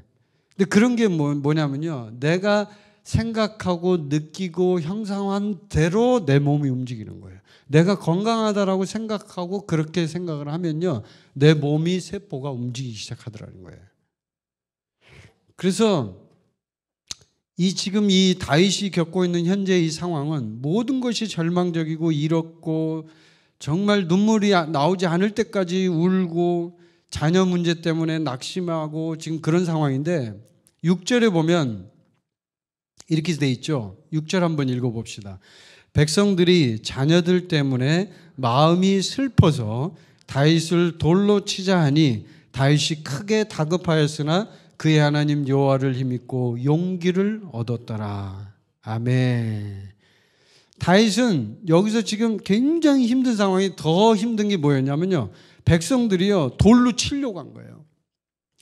근데 그런 게 뭐, 뭐냐면요. 내가 생각하고 느끼고 형상한 대로 내 몸이 움직이는 거예요. 내가 건강하다라고 생각하고 그렇게 생각을 하면요. 내 몸이 세포가 움직이기 시작하더라는 거예요. 그래서 이 지금 이 다윗이 겪고 있는 현재 이 상황은 모든 것이 절망적이고 이렇고 정말 눈물이 아, 나오지 않을 때까지 울고 자녀 문제 때문에 낙심하고 지금 그런 상황인데 6절에 보면 이렇게 돼 있죠. 6절 한번 읽어 봅시다. 백성들이 자녀들 때문에 마음이 슬퍼서 다윗을 돌로 치자 하니 다윗이 크게 다급하였으나 그의 하나님 여호와를 힘입고 용기를 얻었더라. 아멘. 다윗은 여기서 지금 굉장히 힘든 상황이 더 힘든 게 뭐였냐면요. 백성들이요. 돌로 치려고 한 거예요.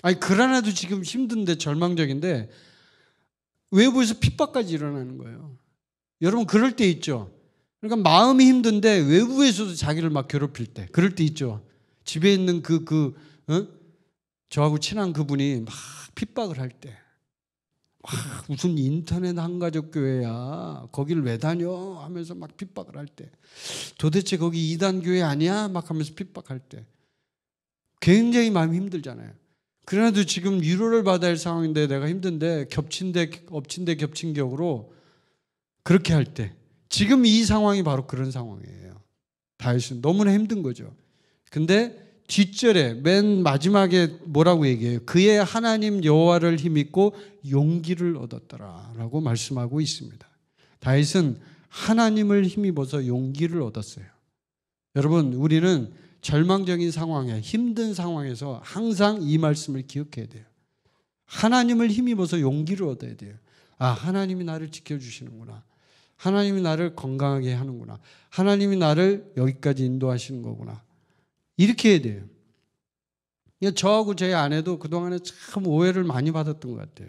아니 그라나도 지금 힘든데 절망적인데 외부에서 핍박까지 일어나는 거예요. 여러분 그럴 때 있죠. 그러니까 마음이 힘든데 외부에서도 자기를 막 괴롭힐 때 그럴 때 있죠. 집에 있는 그그 그, 어? 저하고 친한 그분이 막 핍박을 할 때. 와, 무슨 인터넷 한가족 교회야. 거길 왜 다녀? 하면서 막 핍박을 할 때. 도대체 거기 이단 교회 아니야? 막 하면서 핍박할 때. 굉장히 마음이 힘들잖아요. 그래도 지금 위로를 받아야 할 상황인데 내가 힘든데 겹친데 엎친데 겹친 격으로 그렇게 할 때 지금 이 상황이 바로 그런 상황이에요. 다윗은 너무나 힘든 거죠. 근데 뒷절에 맨 마지막에 뭐라고 얘기해요? 그의 하나님 여호와를 힘입고 용기를 얻었더라라고 말씀하고 있습니다. 다윗은 하나님을 힘입어서 용기를 얻었어요. 여러분, 우리는 절망적인 상황에 힘든 상황에서 항상 이 말씀을 기억해야 돼요. 하나님을 힘입어서 용기를 얻어야 돼요. 아, 하나님이 나를 지켜주시는구나. 하나님이 나를 건강하게 하는구나. 하나님이 나를 여기까지 인도하시는 거구나. 이렇게 해야 돼요. 저하고 제 아내도 그동안에 참 오해를 많이 받았던 것 같아요.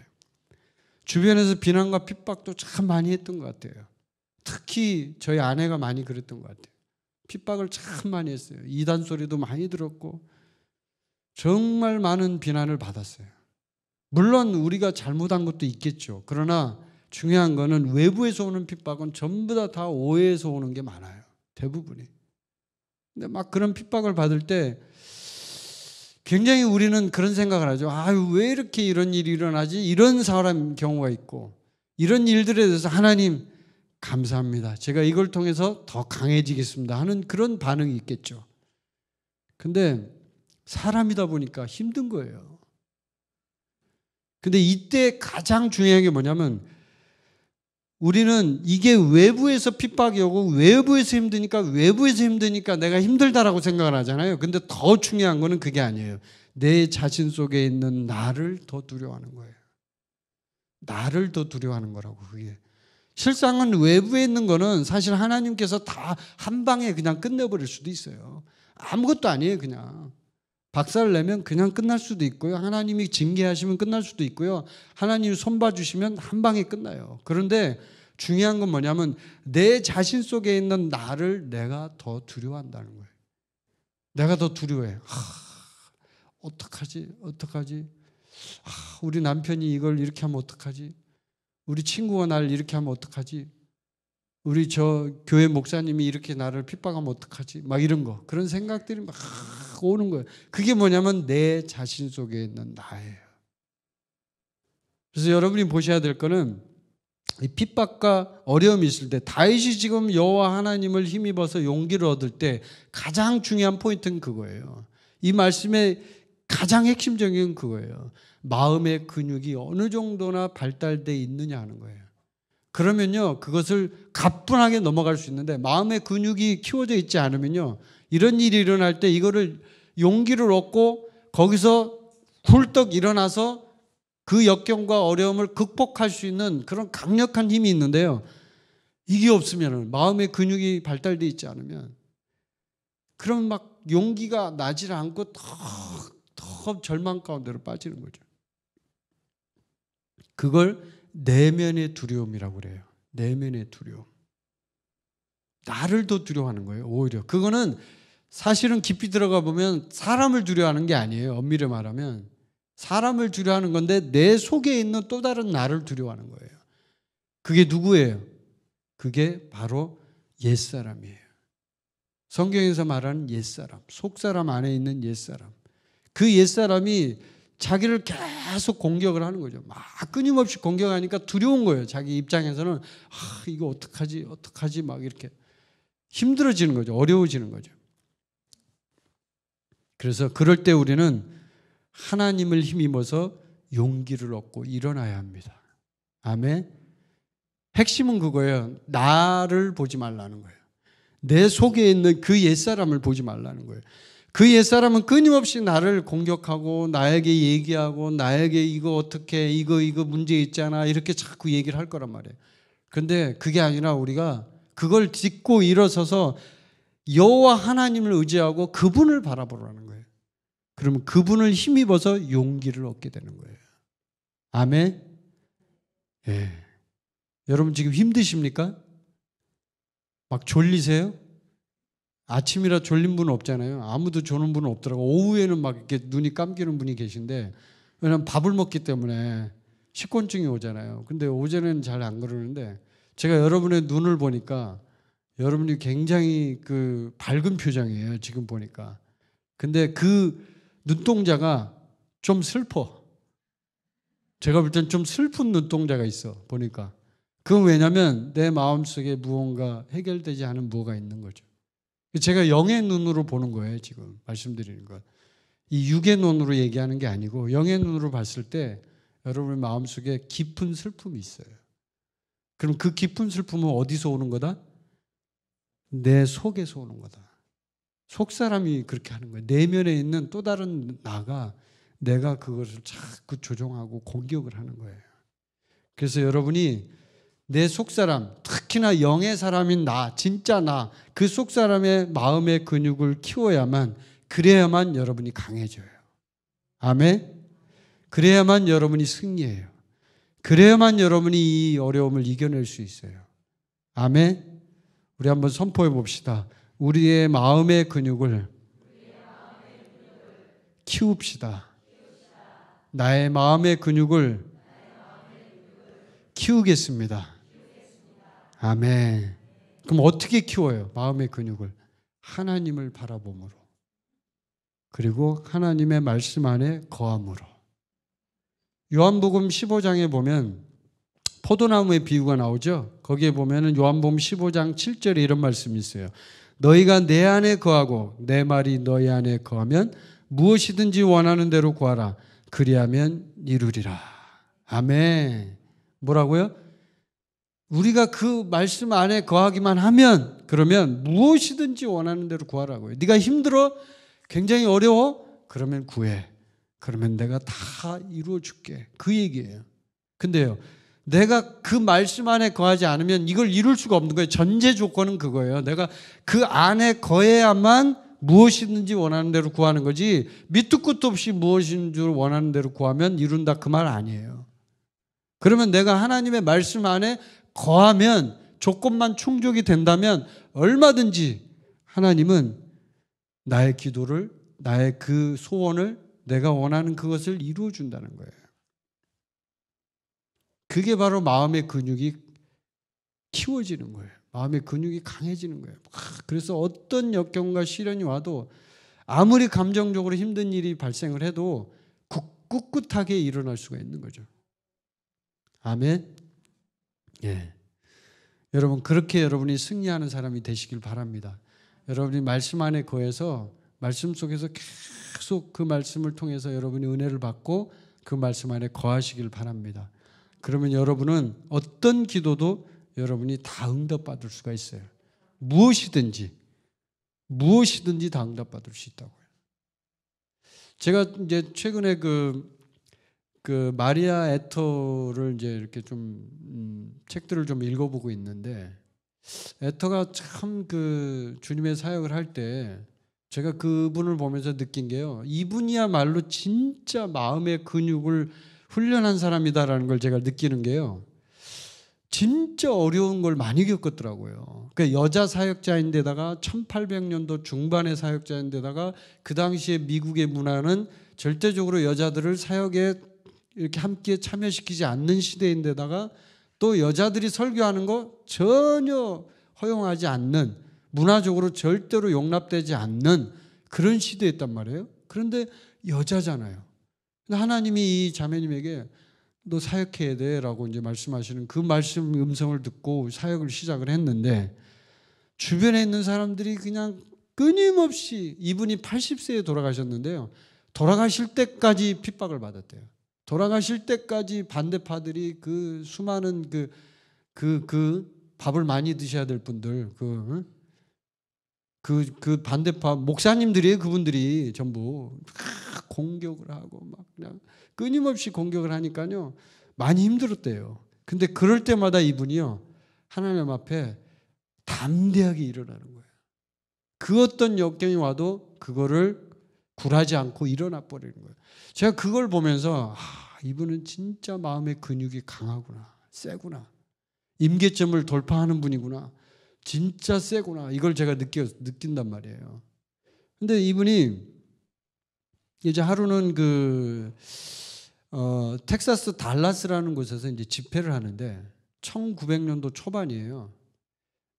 주변에서 비난과 핍박도 참 많이 했던 것 같아요. 특히 저희 아내가 많이 그랬던 것 같아요. 핍박을 참 많이 했어요. 이단 소리도 많이 들었고, 정말 많은 비난을 받았어요. 물론 우리가 잘못한 것도 있겠죠. 그러나 중요한 거는 외부에서 오는 핍박은 전부 다 다 오해에서 오는 게 많아요. 대부분이. 근데 막 그런 핍박을 받을 때 굉장히 우리는 그런 생각을 하죠. 아유, 왜 이렇게 이런 일이 일어나지? 이런 사람 경우가 있고, 이런 일들에 대해서 하나님, 감사합니다. 제가 이걸 통해서 더 강해지겠습니다. 하는 그런 반응이 있겠죠. 근데 사람이다 보니까 힘든 거예요. 근데 이때 가장 중요한 게 뭐냐면 우리는 이게 외부에서 핍박이 오고 외부에서 힘드니까 외부에서 힘드니까 내가 힘들다라고 생각을 하잖아요. 근데 더 중요한 거는 그게 아니에요. 내 자신 속에 있는 나를 더 두려워하는 거예요. 나를 더 두려워하는 거라고 그게. 실상은 외부에 있는 거는 사실 하나님께서 다 한 방에 그냥 끝내버릴 수도 있어요. 아무것도 아니에요, 그냥. 박사를 내면 그냥 끝날 수도 있고요. 하나님이 징계하시면 끝날 수도 있고요. 하나님이 손봐 주시면 한 방에 끝나요. 그런데 중요한 건 뭐냐면 내 자신 속에 있는 나를 내가 더 두려워한다는 거예요. 내가 더 두려워해. 하, 어떡하지? 어떡하지? 하, 우리 남편이 이걸 이렇게 하면 어떡하지? 우리 친구가 날 이렇게 하면 어떡하지? 우리 저 교회 목사님이 이렇게 나를 핍박하면 어떡하지? 막 이런 거. 그런 생각들이 막 오는 거예요. 그게 뭐냐면 내 자신 속에 있는 나예요. 그래서 여러분이 보셔야 될 거는 이 핍박과 어려움이 있을 때 다윗이 지금 여호와 하나님을 힘입어서 용기를 얻을 때 가장 중요한 포인트는 그거예요. 이 말씀의 가장 핵심적인 그거예요. 마음의 근육이 어느 정도나 발달돼 있느냐 하는 거예요. 그러면요, 그것을 가뿐하게 넘어갈 수 있는데 마음의 근육이 키워져 있지 않으면요, 이런 일이 일어날 때 이거를 용기를 얻고 거기서 굴떡 일어나서 그 역경과 어려움을 극복할 수 있는 그런 강력한 힘이 있는데요. 이게 없으면 마음의 근육이 발달되어 있지 않으면 그럼 막 용기가 나질 않고 더, 더 절망 가운데로 빠지는 거죠. 그걸 내면의 두려움이라고 그래요. 내면의 두려움. 나를 더 두려워하는 거예요. 오히려 그거는 사실은 깊이 들어가 보면 사람을 두려워하는 게 아니에요. 엄밀히 말하면 사람을 두려워하는 건데 내 속에 있는 또 다른 나를 두려워하는 거예요. 그게 누구예요? 그게 바로 옛사람이에요. 성경에서 말하는 옛사람, 속사람 안에 있는 옛사람. 그 옛사람이 자기를 계속 공격을 하는 거죠. 막 끊임없이 공격하니까 두려운 거예요. 자기 입장에서는 아, 이거 어떡하지? 어떡하지? 막 이렇게 힘들어지는 거죠. 어려워지는 거죠. 그래서 그럴 때 우리는 하나님을 힘입어서 용기를 얻고 일어나야 합니다. 아멘. 핵심은 그거예요. 나를 보지 말라는 거예요. 내 속에 있는 그 옛사람을 보지 말라는 거예요. 그 옛사람은 끊임없이 나를 공격하고 나에게 얘기하고 나에게 이거 어떻게 이거 이거 문제 있잖아 이렇게 자꾸 얘기를 할 거란 말이에요. 근데 그게 아니라 우리가 그걸 딛고 일어서서 여호와 하나님을 의지하고 그분을 바라보라는 거예요. 그러면 그분을 힘입어서 용기를 얻게 되는 거예요. 아멘. 예. 여러분 지금 힘드십니까? 막 졸리세요? 아침이라 졸린 분 없잖아요. 아무도 조는 분 없더라고. 오후에는 막 이렇게 눈이 감기는 분이 계신데 왜냐면 밥을 먹기 때문에 식곤증이 오잖아요. 근데 오전에는 잘 안 그러는데 제가 여러분의 눈을 보니까 여러분이 굉장히 그 밝은 표정이에요. 지금 보니까. 근데 그 눈동자가 좀 슬퍼. 제가 볼 땐 좀 슬픈 눈동자가 있어. 보니까. 그건 왜냐면 내 마음속에 무언가 해결되지 않은 무언가 있는 거죠. 제가 영의 눈으로 보는 거예요, 지금 말씀드리는 건. 이 육의 눈으로 얘기하는 게 아니고 영의 눈으로 봤을 때 여러분의 마음속에 깊은 슬픔이 있어요. 그럼 그 깊은 슬픔은 어디서 오는 거다? 내 속에서 오는 거다. 속 사람이 그렇게 하는 거예요. 내면에 있는 또 다른 나가 내가 그것을 자꾸 조종하고 공격을 하는 거예요. 그래서 여러분이 내 속사람, 특히나 영의 사람인 나, 진짜 나, 그 속사람의 마음의 근육을 키워야만, 그래야만 여러분이 강해져요. 아멘? 그래야만 여러분이 승리해요. 그래야만 여러분이 이 어려움을 이겨낼 수 있어요. 아멘? 우리 한번 선포해 봅시다. 우리의 마음의 근육을 키웁시다. 나의 마음의 근육을 키우겠습니다. 아멘. 그럼 어떻게 키워요? 마음의 근육을. 하나님을 바라봄으로. 그리고 하나님의 말씀 안에 거함으로. 요한복음 15장에 보면 포도나무의 비유가 나오죠. 거기에 보면 요한복음 15장 7절에 이런 말씀이 있어요. 너희가 내 안에 거하고 내 말이 너희 안에 거하면 무엇이든지 원하는 대로 구하라. 그리하면 이루리라. 아멘. 뭐라고요? 우리가 그 말씀 안에 거하기만 하면 그러면 무엇이든지 원하는 대로 구하라고요. 네가 힘들어? 굉장히 어려워? 그러면 구해. 그러면 내가 다 이루어 줄게. 그 얘기예요. 근데요. 내가 그 말씀 안에 거하지 않으면 이걸 이룰 수가 없는 거예요. 전제 조건은 그거예요. 내가 그 안에 거해야만 무엇이든지 원하는 대로 구하는 거지 밑도 끝도 없이 무엇인 줄 원하는 대로 구하면 이룬다 그 말 아니에요. 그러면 내가 하나님의 말씀 안에 거하면 조건만 충족이 된다면 얼마든지 하나님은 나의 기도를 나의 그 소원을 내가 원하는 그것을 이루어 준다는 거예요. 그게 바로 마음의 근육이 키워지는 거예요. 마음의 근육이 강해지는 거예요. 아, 그래서 어떤 역경과 시련이 와도 아무리 감정적으로 힘든 일이 발생을 해도 꿋꿋하게 일어날 수가 있는 거죠. 아멘. 예. 여러분 그렇게 여러분이 승리하는 사람이 되시길 바랍니다. 여러분이 말씀 안에 거해서 말씀 속에서 계속 그 말씀을 통해서 여러분이 은혜를 받고 그 말씀 안에 거하시길 바랍니다. 그러면 여러분은 어떤 기도도 여러분이 다 응답받을 수가 있어요. 무엇이든지 무엇이든지 다 응답받을 수 있다고요. 제가 이제 최근에 그그 마리아 에터를 이제 이렇게 좀 음, 책들을 좀 읽어보고 있는데 에터가 참 그 주님의 사역을 할 때 제가 그분을 보면서 느낀 게요. 이분이야말로 진짜 마음의 근육을 훈련한 사람이다라는 걸 제가 느끼는 게요. 진짜 어려운 걸 많이 겪었더라고요. 그 여자 사역자인데다가 1800년도 중반의 사역자인데다가 그 당시에 미국의 문화는 절대적으로 여자들을 사역에 이렇게 함께 참여시키지 않는 시대인데다가 또 여자들이 설교하는 거 전혀 허용하지 않는 문화적으로 절대로 용납되지 않는 그런 시대였단 말이에요. 그런데 여자잖아요. 하나님이 이 자매님에게 너 사역해야 돼라고 이제 말씀하시는 그 말씀 음성을 듣고 사역을 시작을 했는데 주변에 있는 사람들이 그냥 끊임없이 이분이 80세에 돌아가셨는데요. 돌아가실 때까지 핍박을 받았대요. 돌아가실 때까지 반대파들이 그 수많은 그, 그, 그 밥을 많이 드셔야 될 분들, 그, 그, 그 반대파, 목사님들이 그분들이 전부. 공격을 하고 막 그냥 끊임없이 공격을 하니까요. 많이 힘들었대요. 근데 그럴 때마다 이분이요. 하나님 앞에 담대하게 일어나는 거예요. 그 어떤 역경이 와도 그거를 굴하지 않고 일어나 버리는 거예요. 제가 그걸 보면서 아, 이분은 진짜 마음의 근육이 강하구나. 세구나. 임계점을 돌파하는 분이구나. 진짜 세구나. 이걸 제가 느껴 느낀단 말이에요. 근데 이분이 이제 하루는 그 어, 텍사스 달라스라는 곳에서 이제 집회를 하는데 1900년도 초반이에요.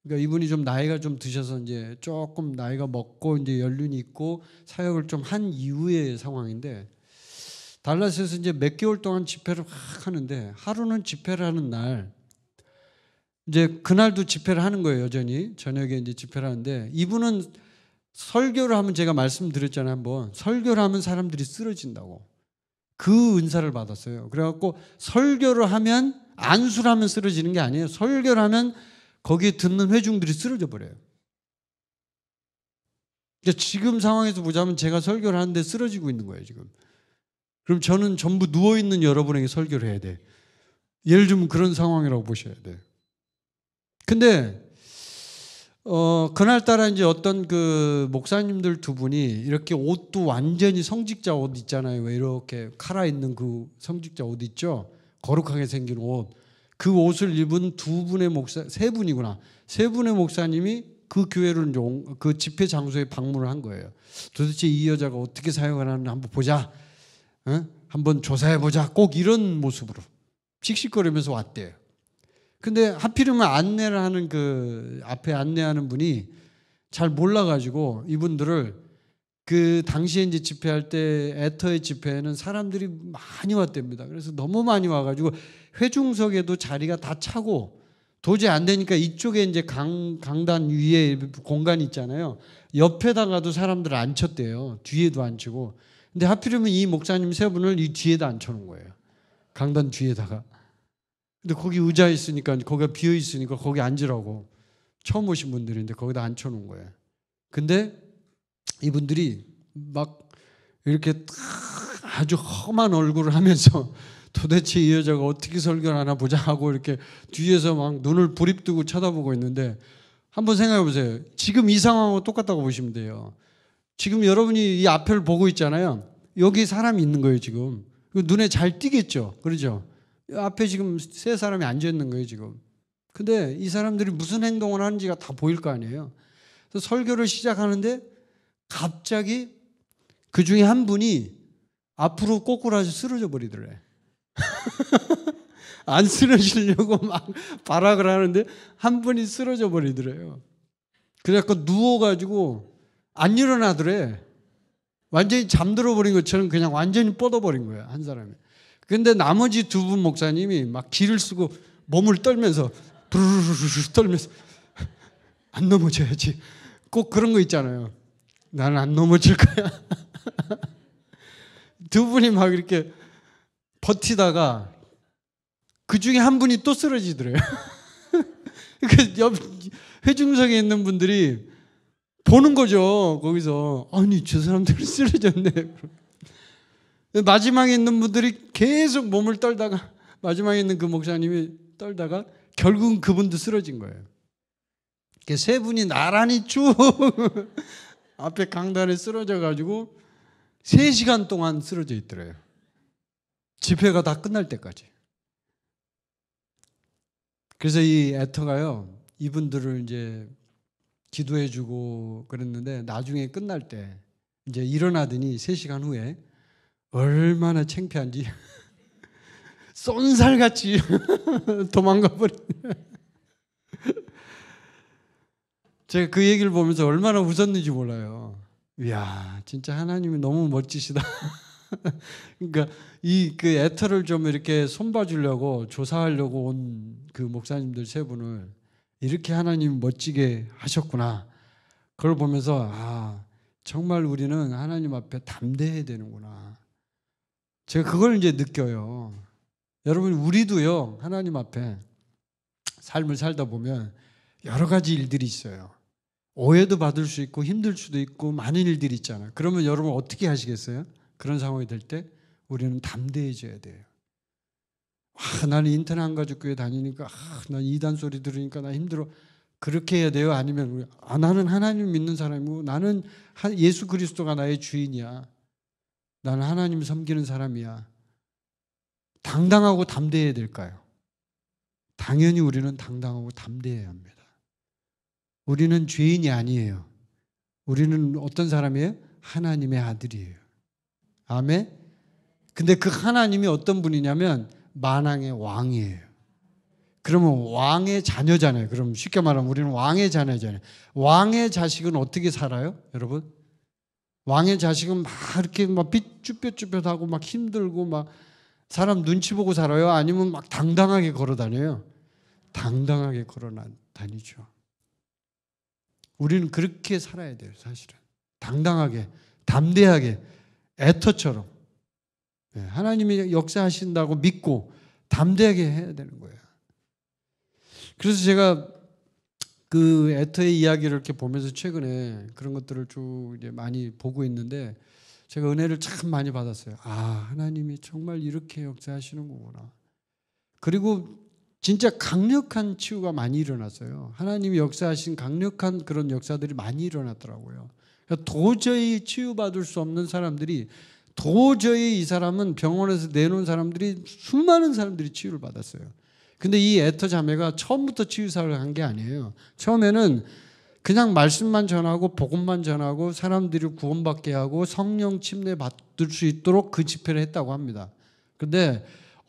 그러니까 이분이 좀 나이가 좀 드셔서 이제 조금 나이가 먹고 이제 연륜이 있고 사역을 좀 한 이후의 상황인데 달라스에서 이제 몇 개월 동안 집회를 확 하는데 하루는 집회를 하는 날 이제 그날도 집회를 하는 거예요 여전히 저녁에 이제 집회를 하는데 이분은 설교를 하면 제가 말씀드렸잖아요 한번 설교를 하면 사람들이 쓰러진다고 그 은사를 받았어요 그래갖고 설교를 하면 안수를 하면 쓰러지는 게 아니에요 설교를 하면 거기에 듣는 회중들이 쓰러져 버려요. 그러니까 지금 상황에서 보자면 제가 설교를 하는데 쓰러지고 있는 거예요, 지금. 그럼 저는 전부 누워있는 여러분에게 설교를 해야 돼. 예를 들면 그런 상황이라고 보셔야 돼. 근데, 어, 그날따라 이제 어떤 그 목사님들 두 분이 이렇게 옷도 완전히 성직자 옷 있잖아요. 왜 이렇게 카라 있는 그 성직자 옷 있죠? 거룩하게 생긴 옷. 그 옷을 입은 두 분의 목사, 세 분이구나. 세 분의 목사님이 그 교회를 용, 그 집회 장소에 방문을 한 거예요. 도대체 이 여자가 어떻게 사용하는지 한번 보자. 어? 한번 조사해 보자. 꼭 이런 모습으로 씩씩거리면서 왔대요. 근데 하필이면 안내를 하는 그 앞에 안내하는 분이 잘 몰라가지고 이분들을 그 당시에 이제 집회할 때 애터의 집회에는 사람들이 많이 왔답니다. 그래서 너무 많이 와가지고 회중석에도 자리가 다 차고 도저히 안 되니까 이쪽에 이제 강, 강단 위에 공간 있잖아요. 옆에다가도 사람들을 앉혔대요. 뒤에도 앉히고. 근데 하필이면 이 목사님 세 분을 이 뒤에다 앉혀놓은 거예요. 강단 뒤에다가. 근데 거기 의자 있으니까, 거기가 비어 있으니까 거기 앉으라고. 처음 오신 분들인데 거기다 앉혀놓은 거예요. 근데 이분들이 막 이렇게 아주 험한 얼굴을 하면서 도대체 이 여자가 어떻게 설교를 하나 보자 하고 이렇게 뒤에서 막 눈을 부립뜨고 쳐다보고 있는데 한번 생각해 보세요. 지금 이 상황하고 똑같다고 보시면 돼요. 지금 여러분이 이 앞을 보고 있잖아요. 여기 사람이 있는 거예요, 지금. 그 눈에 잘 띄겠죠. 그러죠? 앞에 지금 세 사람이 앉아 있는 거예요, 지금. 근데 이 사람들이 무슨 행동을 하는지가 다 보일 거 아니에요. 설교를 시작하는데 갑자기 그 중에 한 분이 앞으로 꼬꾸라져 쓰러져 버리더래. 안 쓰러지려고 막 발악을 하는데 한 분이 쓰러져 버리더래요. 그래갖고 누워가지고 안 일어나더래. 완전히 잠들어 버린 것처럼 그냥 완전히 뻗어 버린 거야, 한 사람이. 근데 나머지 두 분 목사님이 막 기를 쓰고 몸을 떨면서 부르르르 떨면서 안 넘어져야지. 꼭 그런 거 있잖아요. 나는 안 넘어질 거야. 두 분이 막 이렇게 버티다가 그 중에 한 분이 또 쓰러지더래요. 그옆 회중석에 있는 분들이 보는 거죠. 거기서 아니 저 사람들은 쓰러졌네. 마지막에 있는 분들이 계속 몸을 떨다가 마지막에 있는 그 목사님이 떨다가 결국은 그분도 쓰러진 거예요. 그 세 분이 나란히 쭉 앞에 강단에 쓰러져 가지고 3시간 동안 쓰러져 있더래요. 집회가 다 끝날 때까지. 그래서 이 애터가요. 이분들을 이제 기도해 주고 그랬는데 나중에 끝날 때 이제 일어나더니 3시간 후에 얼마나 창피한지 쏜살같이 도망가 버린 제가 그 얘기를 보면서 얼마나 웃었는지 몰라요. 이야, 진짜 하나님이 너무 멋지시다. 그러니까 이 그 애터를 좀 이렇게 손봐주려고 조사하려고 온 그 목사님들 세 분을 이렇게 하나님 멋지게 하셨구나. 그걸 보면서 아 정말 우리는 하나님 앞에 담대해야 되는구나. 제가 그걸 이제 느껴요. 여러분 우리도요 하나님 앞에 삶을 살다 보면 여러 가지 일들이 있어요. 오해도 받을 수 있고 힘들 수도 있고 많은 일들이 있잖아요. 그러면 여러분 어떻게 하시겠어요? 그런 상황이 될 때 우리는 담대해져야 돼요. 아, 나는 인터넷 한가족교회 다니니까 아, 난 이단 소리 들으니까 나 힘들어. 그렇게 해야 돼요? 아니면 아, 나는 하나님 믿는 사람이고 나는 예수 그리스도가 나의 주인이야. 나는 하나님 섬기는 사람이야. 당당하고 담대해야 될까요? 당연히 우리는 당당하고 담대해야 합니다. 우리는 죄인이 아니에요. 우리는 어떤 사람이에요? 하나님의 아들이에요. 아멘? 근데 그 하나님이 어떤 분이냐면 만왕의 왕이에요. 그러면 왕의 자녀잖아요. 그럼 쉽게 말하면 우리는 왕의 자녀잖아요. 왕의 자식은 어떻게 살아요? 여러분? 왕의 자식은 막 이렇게 막 삐쭈뼛쭈뼛하고 막 힘들고 막 사람 눈치 보고 살아요? 아니면 막 당당하게 걸어 다녀요? 당당하게 걸어 다니죠. 우리는 그렇게 살아야 돼요, 사실은. 당당하게, 담대하게, 애터처럼. 네, 하나님이 역사하신다고 믿고 담대하게 해야 되는 거예요. 그래서 제가 그 애터의 이야기를 이렇게 보면서 최근에 그런 것들을 쭉 이제 많이 보고 있는데 제가 은혜를 참 많이 받았어요. 아, 하나님이 정말 이렇게 역사하시는 거구나. 그리고 진짜 강력한 치유가 많이 일어났어요. 하나님이 역사하신 강력한 그런 역사들이 많이 일어났더라고요. 그러니까 도저히 치유받을 수 없는 사람들이 도저히 이 사람은 병원에서 내놓은 사람들이 수많은 사람들이 치유를 받았어요. 근데 이 에터 자매가 처음부터 치유사를 한 게 아니에요. 처음에는 그냥 말씀만 전하고 복음만 전하고 사람들이 구원받게 하고 성령 침례 받을 수 있도록 그 집회를 했다고 합니다. 근데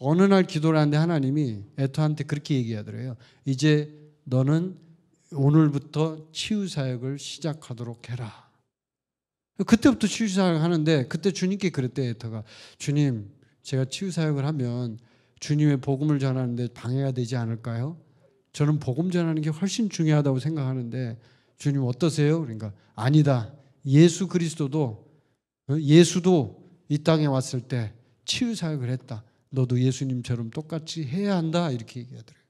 어느 날 기도를 하는데 하나님이 에토한테 그렇게 얘기하더래요. 이제 너는 오늘부터 치유 사역을 시작하도록 해라. 그때부터 치유 사역 하는데 그때 주님께 그랬대 에토가 주님 제가 치유 사역을 하면 주님의 복음을 전하는데 방해가 되지 않을까요? 저는 복음 전하는 게 훨씬 중요하다고 생각하는데 주님 어떠세요? 그러니까 아니다. 예수 그리스도도 어, 예수도 이 땅에 왔을 때 치유 사역을 했다. 너도 예수님처럼 똑같이 해야 한다 이렇게 얘기하더래요.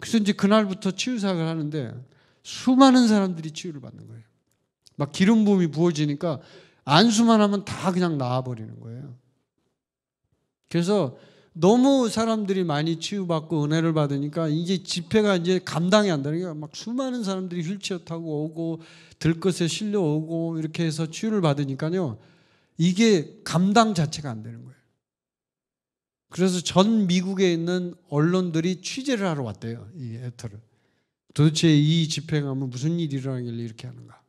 그래서 이제 그날부터 치유사역을 하는데 수많은 사람들이 치유를 받는 거예요. 막 기름 부음이 부어지니까 안수만 하면 다 그냥 나와 버리는 거예요. 그래서 너무 사람들이 많이 치유받고 은혜를 받으니까 이제 집회가 이제 감당이 안 되니까 막 수많은 사람들이 휠체어 타고 오고 들것에 실려 오고 이렇게 해서 치유를 받으니까요. 이게 감당 자체가 안 되는 거예요. 그래서 전 미국에 있는 언론들이 취재를 하러 왔대요. 이 애터를. 도대체 이 집행하면 무슨 일이 일어나길래 이렇게 하는가.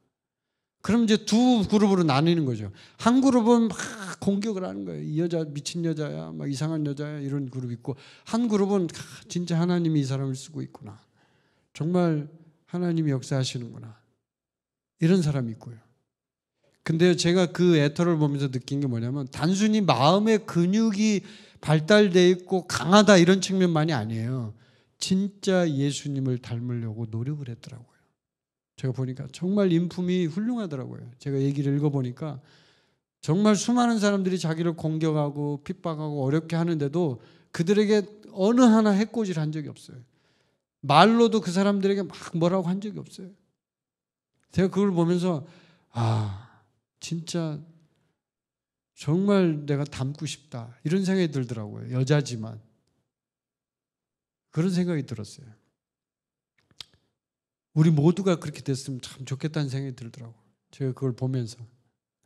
그럼 이제 두 그룹으로 나뉘는 거죠. 한 그룹은 막 공격을 하는 거예요. 이 여자 미친 여자야, 막 이상한 여자야 이런 그룹이 있고 한 그룹은 아, 진짜 하나님이 이 사람을 쓰고 있구나. 정말 하나님이 역사하시는구나. 이런 사람이 있고요. 근데 제가 그 애터를 보면서 느낀 게 뭐냐면 단순히 마음의 근육이 발달돼 있고 강하다 이런 측면만이 아니에요. 진짜 예수님을 닮으려고 노력을 했더라고요. 제가 보니까 정말 인품이 훌륭하더라고요. 제가 얘기를 읽어보니까 정말 수많은 사람들이 자기를 공격하고 핍박하고 어렵게 하는데도 그들에게 어느 하나 해코지를 한 적이 없어요. 말로도 그 사람들에게 막 뭐라고 한 적이 없어요. 제가 그걸 보면서 아 진짜 정말 내가 닮고 싶다. 이런 생각이 들더라고요. 여자지만. 그런 생각이 들었어요. 우리 모두가 그렇게 됐으면 참 좋겠다는 생각이 들더라고요. 제가 그걸 보면서.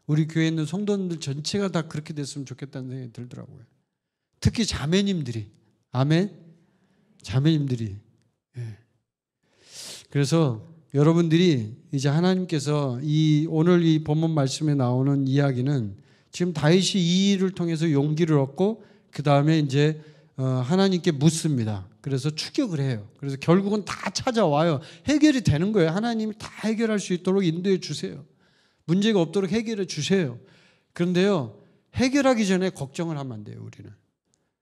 우리 교회에 있는 성도님들 전체가 다 그렇게 됐으면 좋겠다는 생각이 들더라고요. 특히 자매님들이. 아멘? 자매님들이. 예. 그래서 여러분들이 이제 하나님께서 이 오늘 이 본문 말씀에 나오는 이야기는 지금 다윗이 이 일을 통해서 용기를 얻고 그 다음에 이제 어, 하나님께 묻습니다. 그래서 추격을 해요. 그래서 결국은 다 찾아와요. 해결이 되는 거예요. 하나님이 다 해결할 수 있도록 인도해 주세요. 문제가 없도록 해결해 주세요. 그런데요, 해결하기 전에 걱정을 하면 안 돼요, 우리는.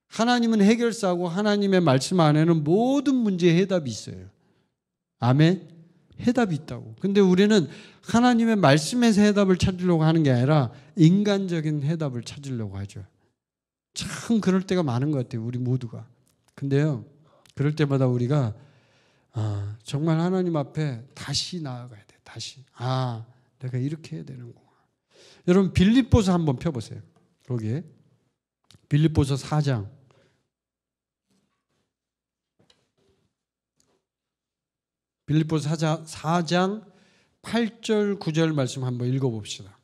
하나님은 해결사고 하나님의 말씀 안에는 모든 문제의 해답이 있어요. 아멘. 해답이 있다고. 근데 우리는 하나님의 말씀에서 해답을 찾으려고 하는 게 아니라 인간적인 해답을 찾으려고 하죠. 참 그럴 때가 많은 것 같아요. 우리 모두가. 근데요, 그럴 때마다 우리가 아, 정말 하나님 앞에 다시 나아가야 돼. 다시. 아, 내가 이렇게 해야 되는구나. 여러분 빌립보서 한번 펴보세요. 거기에 빌립보서 4장 빌립보서 4장, 4장 8절 9절 말씀 한번 읽어 봅시다.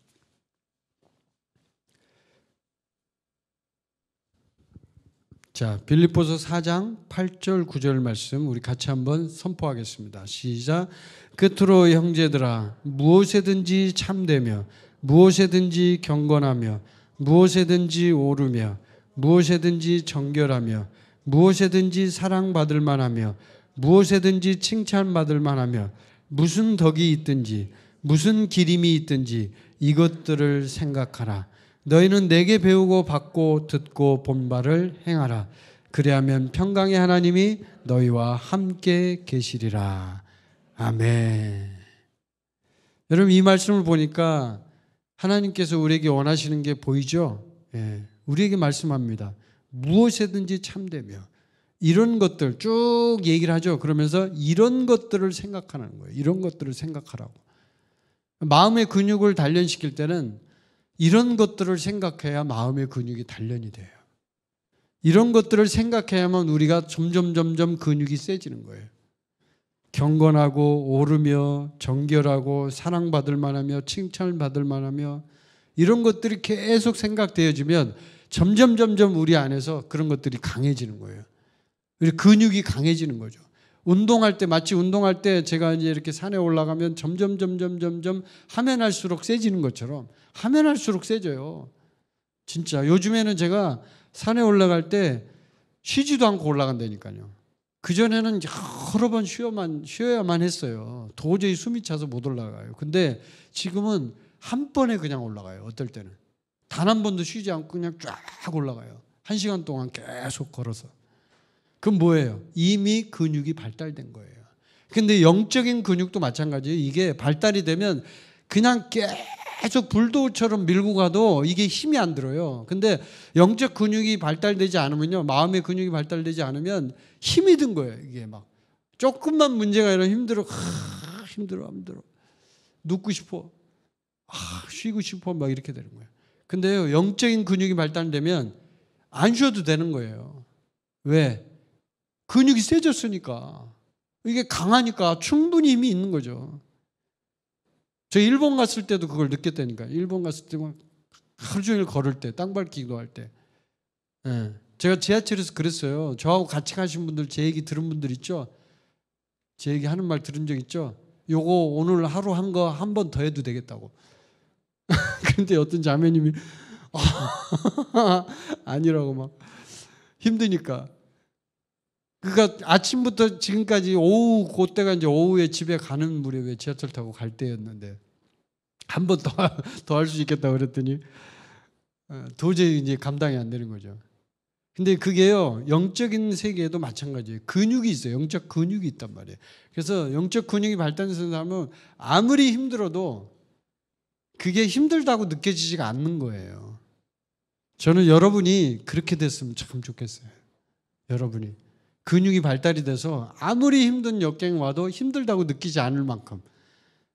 자, 빌립보서 4장 8절 9절 말씀 우리 같이 한번 선포하겠습니다. 시작. 끝으로 형제들아 무엇에든지 참되며 무엇에든지 경건하며 무엇에든지 오르며 무엇에든지 정결하며 무엇에든지 사랑받을 만하며 무엇에든지 칭찬받을 만하며 무슨 덕이 있든지 무슨 기림이 있든지 이것들을 생각하라. 너희는 내게 배우고 받고 듣고 본 바를 행하라. 그래하면 평강의 하나님이 너희와 함께 계시리라. 아멘. 여러분 이 말씀을 보니까 하나님께서 우리에게 원하시는 게 보이죠? 예, 우리에게 말씀합니다. 무엇이든지 참되며 이런 것들 쭉 얘기를 하죠. 그러면서 이런 것들을 생각하는 거예요. 이런 것들을 생각하라고. 마음의 근육을 단련시킬 때는 이런 것들을 생각해야 마음의 근육이 단련이 돼요. 이런 것들을 생각해야만 우리가 점점 점점 근육이 세지는 거예요. 경건하고 오르며 정결하고 사랑받을 만하며 칭찬을 받을 만하며 이런 것들이 계속 생각되어지면 점점 점점 우리 안에서 그런 것들이 강해지는 거예요. 근육이 강해지는 거죠. 운동할 때 마치 운동할 때 제가 이제 이렇게 산에 올라가면 점점 점점 점점 하면 할수록 세지는 것처럼 하면 할수록 세져요. 진짜 요즘에는 제가 산에 올라갈 때 쉬지도 않고 올라간다니까요. 그 전에는 여러 번 쉬어만 쉬어야만 했어요. 도저히 숨이 차서 못 올라가요. 근데 지금은 한 번에 그냥 올라가요. 어떨 때는 단 한 번도 쉬지 않고 그냥 쫙 올라가요. 한 시간 동안 계속 걸어서. 그건 뭐예요? 이미 근육이 발달된 거예요. 근데 영적인 근육도 마찬가지예요. 이게 발달이 되면 그냥 계속 불도처럼 밀고 가도 이게 힘이 안 들어요. 근데 영적 근육이 발달되지 않으면요. 마음의 근육이 발달되지 않으면 힘이 든 거예요. 이게 막 조금만 문제가 일어 힘들어. 아, 힘들어. 힘들어. 눕고 싶어. 아, 쉬고 싶어. 막 이렇게 되는 거예요. 근데요. 영적인 근육이 발달되면 안 쉬어도 되는 거예요. 왜? 근육이 세졌으니까 이게 강하니까 충분히 힘이 있는 거죠. 저 일본 갔을 때도 그걸 느꼈다니까. 일본 갔을 때 뭐 하루 종일 걸을 때, 땅 밟기도 할 때. 예. 제가 지하철에서 그랬어요. 저하고 같이 가신 분들 제 얘기 들은 분들 있죠? 제 얘기 하는 말 들은 적 있죠? 요거 오늘 하루 한 거 한 번 더 해도 되겠다고. 근데 어떤 자매님이 아니라고 막 힘드니까 그러니까 아침부터 지금까지 오후 그때가 이제 오후에 집에 가는 무렵에 지하철 타고 갈 때였는데 한 번 더 더 할 수 있겠다 그랬더니 어, 도저히 이제 감당이 안 되는 거죠. 근데 그게요 영적인 세계에도 마찬가지예요. 근육이 있어요. 영적 근육이 있단 말이에요. 그래서 영적 근육이 발달된 사람은 아무리 힘들어도 그게 힘들다고 느껴지지가 않는 거예요. 저는 여러분이 그렇게 됐으면 참 좋겠어요. 여러분이 근육이 발달이 돼서 아무리 힘든 역경이 와도 힘들다고 느끼지 않을 만큼.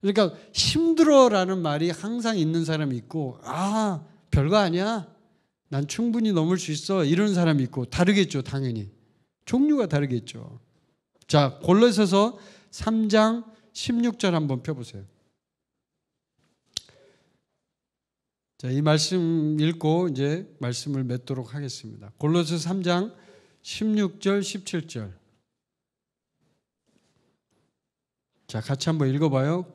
그러니까 힘들어라는 말이 항상 있는 사람이 있고 아 별거 아니야. 난 충분히 넘을 수 있어. 이런 사람이 있고 다르겠죠, 당연히. 종류가 다르겠죠. 자, 골로새서 3장 16절 한번 펴 보세요. 자, 이 말씀 읽고 이제 말씀을 맺도록 하겠습니다. 골로서 3장 16절, 17절. 자, 같이 한번 읽어봐요.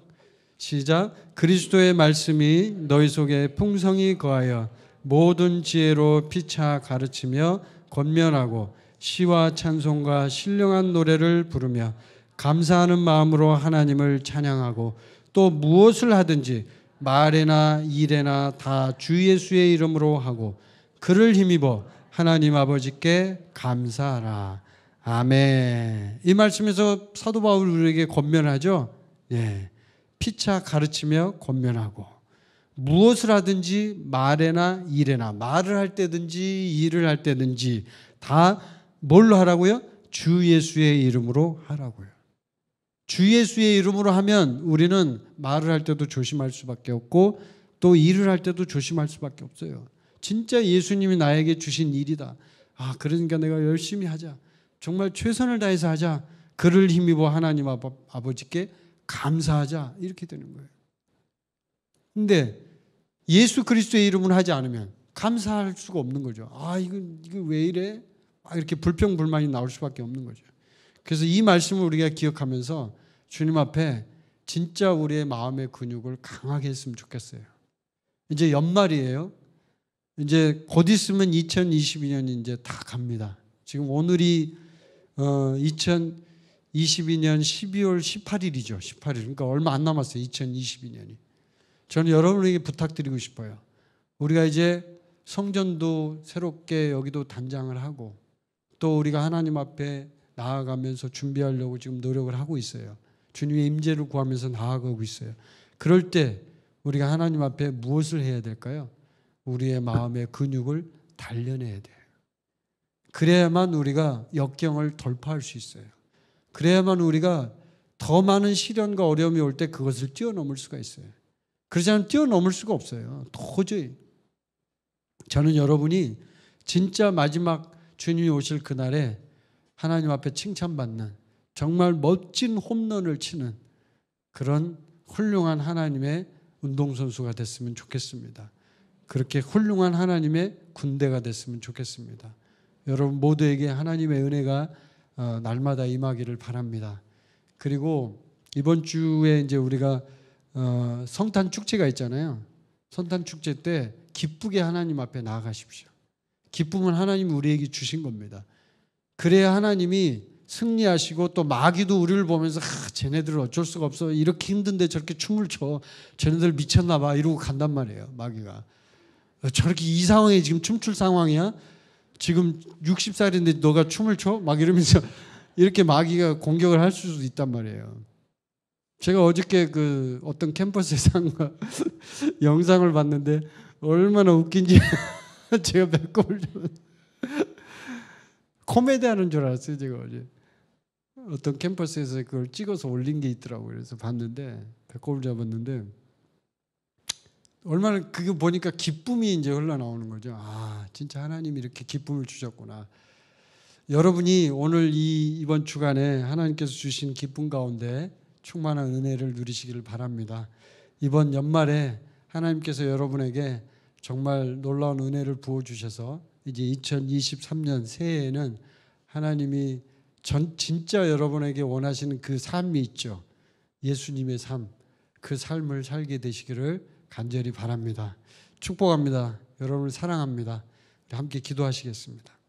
시작. 그리스도의 말씀이 너희 속에 풍성히 거하여 모든 지혜로 피차 가르치며 권면하고 시와 찬송과 신령한 노래를 부르며 감사하는 마음으로 하나님을 찬양하고 또 무엇을 하든지 말에나 일에나 다 주 예수의 이름으로 하고 그를 힘입어 하나님 아버지께 감사하라. 아멘. 이 말씀에서 사도 바울 우리에게 권면하죠. 예. 피차 가르치며 권면하고 무엇을 하든지 말에나 일에나 말을 할 때든지 일을 할 때든지 다 뭘로 하라고요? 주 예수의 이름으로 하라고요. 주 예수의 이름으로 하면 우리는 말을 할 때도 조심할 수밖에 없고 또 일을 할 때도 조심할 수밖에 없어요. 진짜 예수님이 나에게 주신 일이다. 아, 그러니까 내가 열심히 하자. 정말 최선을 다해서 하자. 그를 힘입어 하나님 아버지께 감사하자. 이렇게 되는 거예요. 근데 예수 그리스도의 이름을 하지 않으면 감사할 수가 없는 거죠. 아, 이건, 이건 왜 이래? 아, 이렇게 불평불만이 나올 수밖에 없는 거죠. 그래서 이 말씀을 우리가 기억하면서 주님 앞에 진짜 우리의 마음의 근육을 강하게 했으면 좋겠어요. 이제 연말이에요. 이제 곧 있으면 2022년이 이제 다 갑니다. 지금 오늘이 어 2022년 12월 18일이죠. 18일. 그러니까 얼마 안 남았어요. 2022년이. 저는 여러분에게 부탁드리고 싶어요. 우리가 이제 성전도 새롭게 여기도 단장을 하고 또 우리가 하나님 앞에 나아가면서 준비하려고 지금 노력을 하고 있어요. 주님의 임재를 구하면서 나아가고 있어요. 그럴 때 우리가 하나님 앞에 무엇을 해야 될까요? 우리의 마음의 근육을 단련해야 돼요. 그래야만 우리가 역경을 돌파할 수 있어요. 그래야만 우리가 더 많은 시련과 어려움이 올 때 그것을 뛰어넘을 수가 있어요. 그러지 않으면 뛰어넘을 수가 없어요. 도저히. 저는 여러분이 진짜 마지막 주님이 오실 그날에 하나님 앞에 칭찬받는 정말 멋진 홈런을 치는 그런 훌륭한 하나님의 운동선수가 됐으면 좋겠습니다. 그렇게 훌륭한 하나님의 군대가 됐으면 좋겠습니다. 여러분 모두에게 하나님의 은혜가 어, 날마다 임하기를 바랍니다. 그리고 이번 주에 이제 우리가 어, 성탄 축제가 있잖아요. 성탄 축제 때 기쁘게 하나님 앞에 나아가십시오. 기쁨은 하나님 우리에게 주신 겁니다. 그래야 하나님이 승리하시고 또 마귀도 우리를 보면서 아, 쟤네들 어쩔 수가 없어 이렇게 힘든데 저렇게 춤을 춰 쟤네들 미쳤나 봐 이러고 간단 말이에요 마귀가 저렇게 이 상황에 지금 춤출 상황이야? 지금 60살인데 너가 춤을 춰? 막 이러면서 이렇게 마귀가 공격을 할 수도 있단 말이에요. 제가 어저께 그 어떤 캠퍼스의 상과 영상을 봤는데 얼마나 웃긴지 제가 배꼽을 좀 코미디 하는 줄 알았어요. 제가 어제 어떤 캠퍼스에서 그걸 찍어서 올린 게 있더라고요. 그래서 봤는데 배꼽을 잡았는데 얼마나 그게 보니까 기쁨이 이제 흘러나오는 거죠. 아, 진짜 하나님이 이렇게 기쁨을 주셨구나. 여러분이 오늘 이 이번 주간에 하나님께서 주신 기쁨 가운데 충만한 은혜를 누리시기를 바랍니다. 이번 연말에 하나님께서 여러분에게 정말 놀라운 은혜를 부어 주셔서 이제 2023년 새해에는 하나님이 전 진짜 여러분에게 원하시는 그 삶이 있죠. 예수님의 삶. 그 삶을 살게 되시기를 간절히 바랍니다. 축복합니다. 여러분을 사랑합니다. 함께 기도하시겠습니다.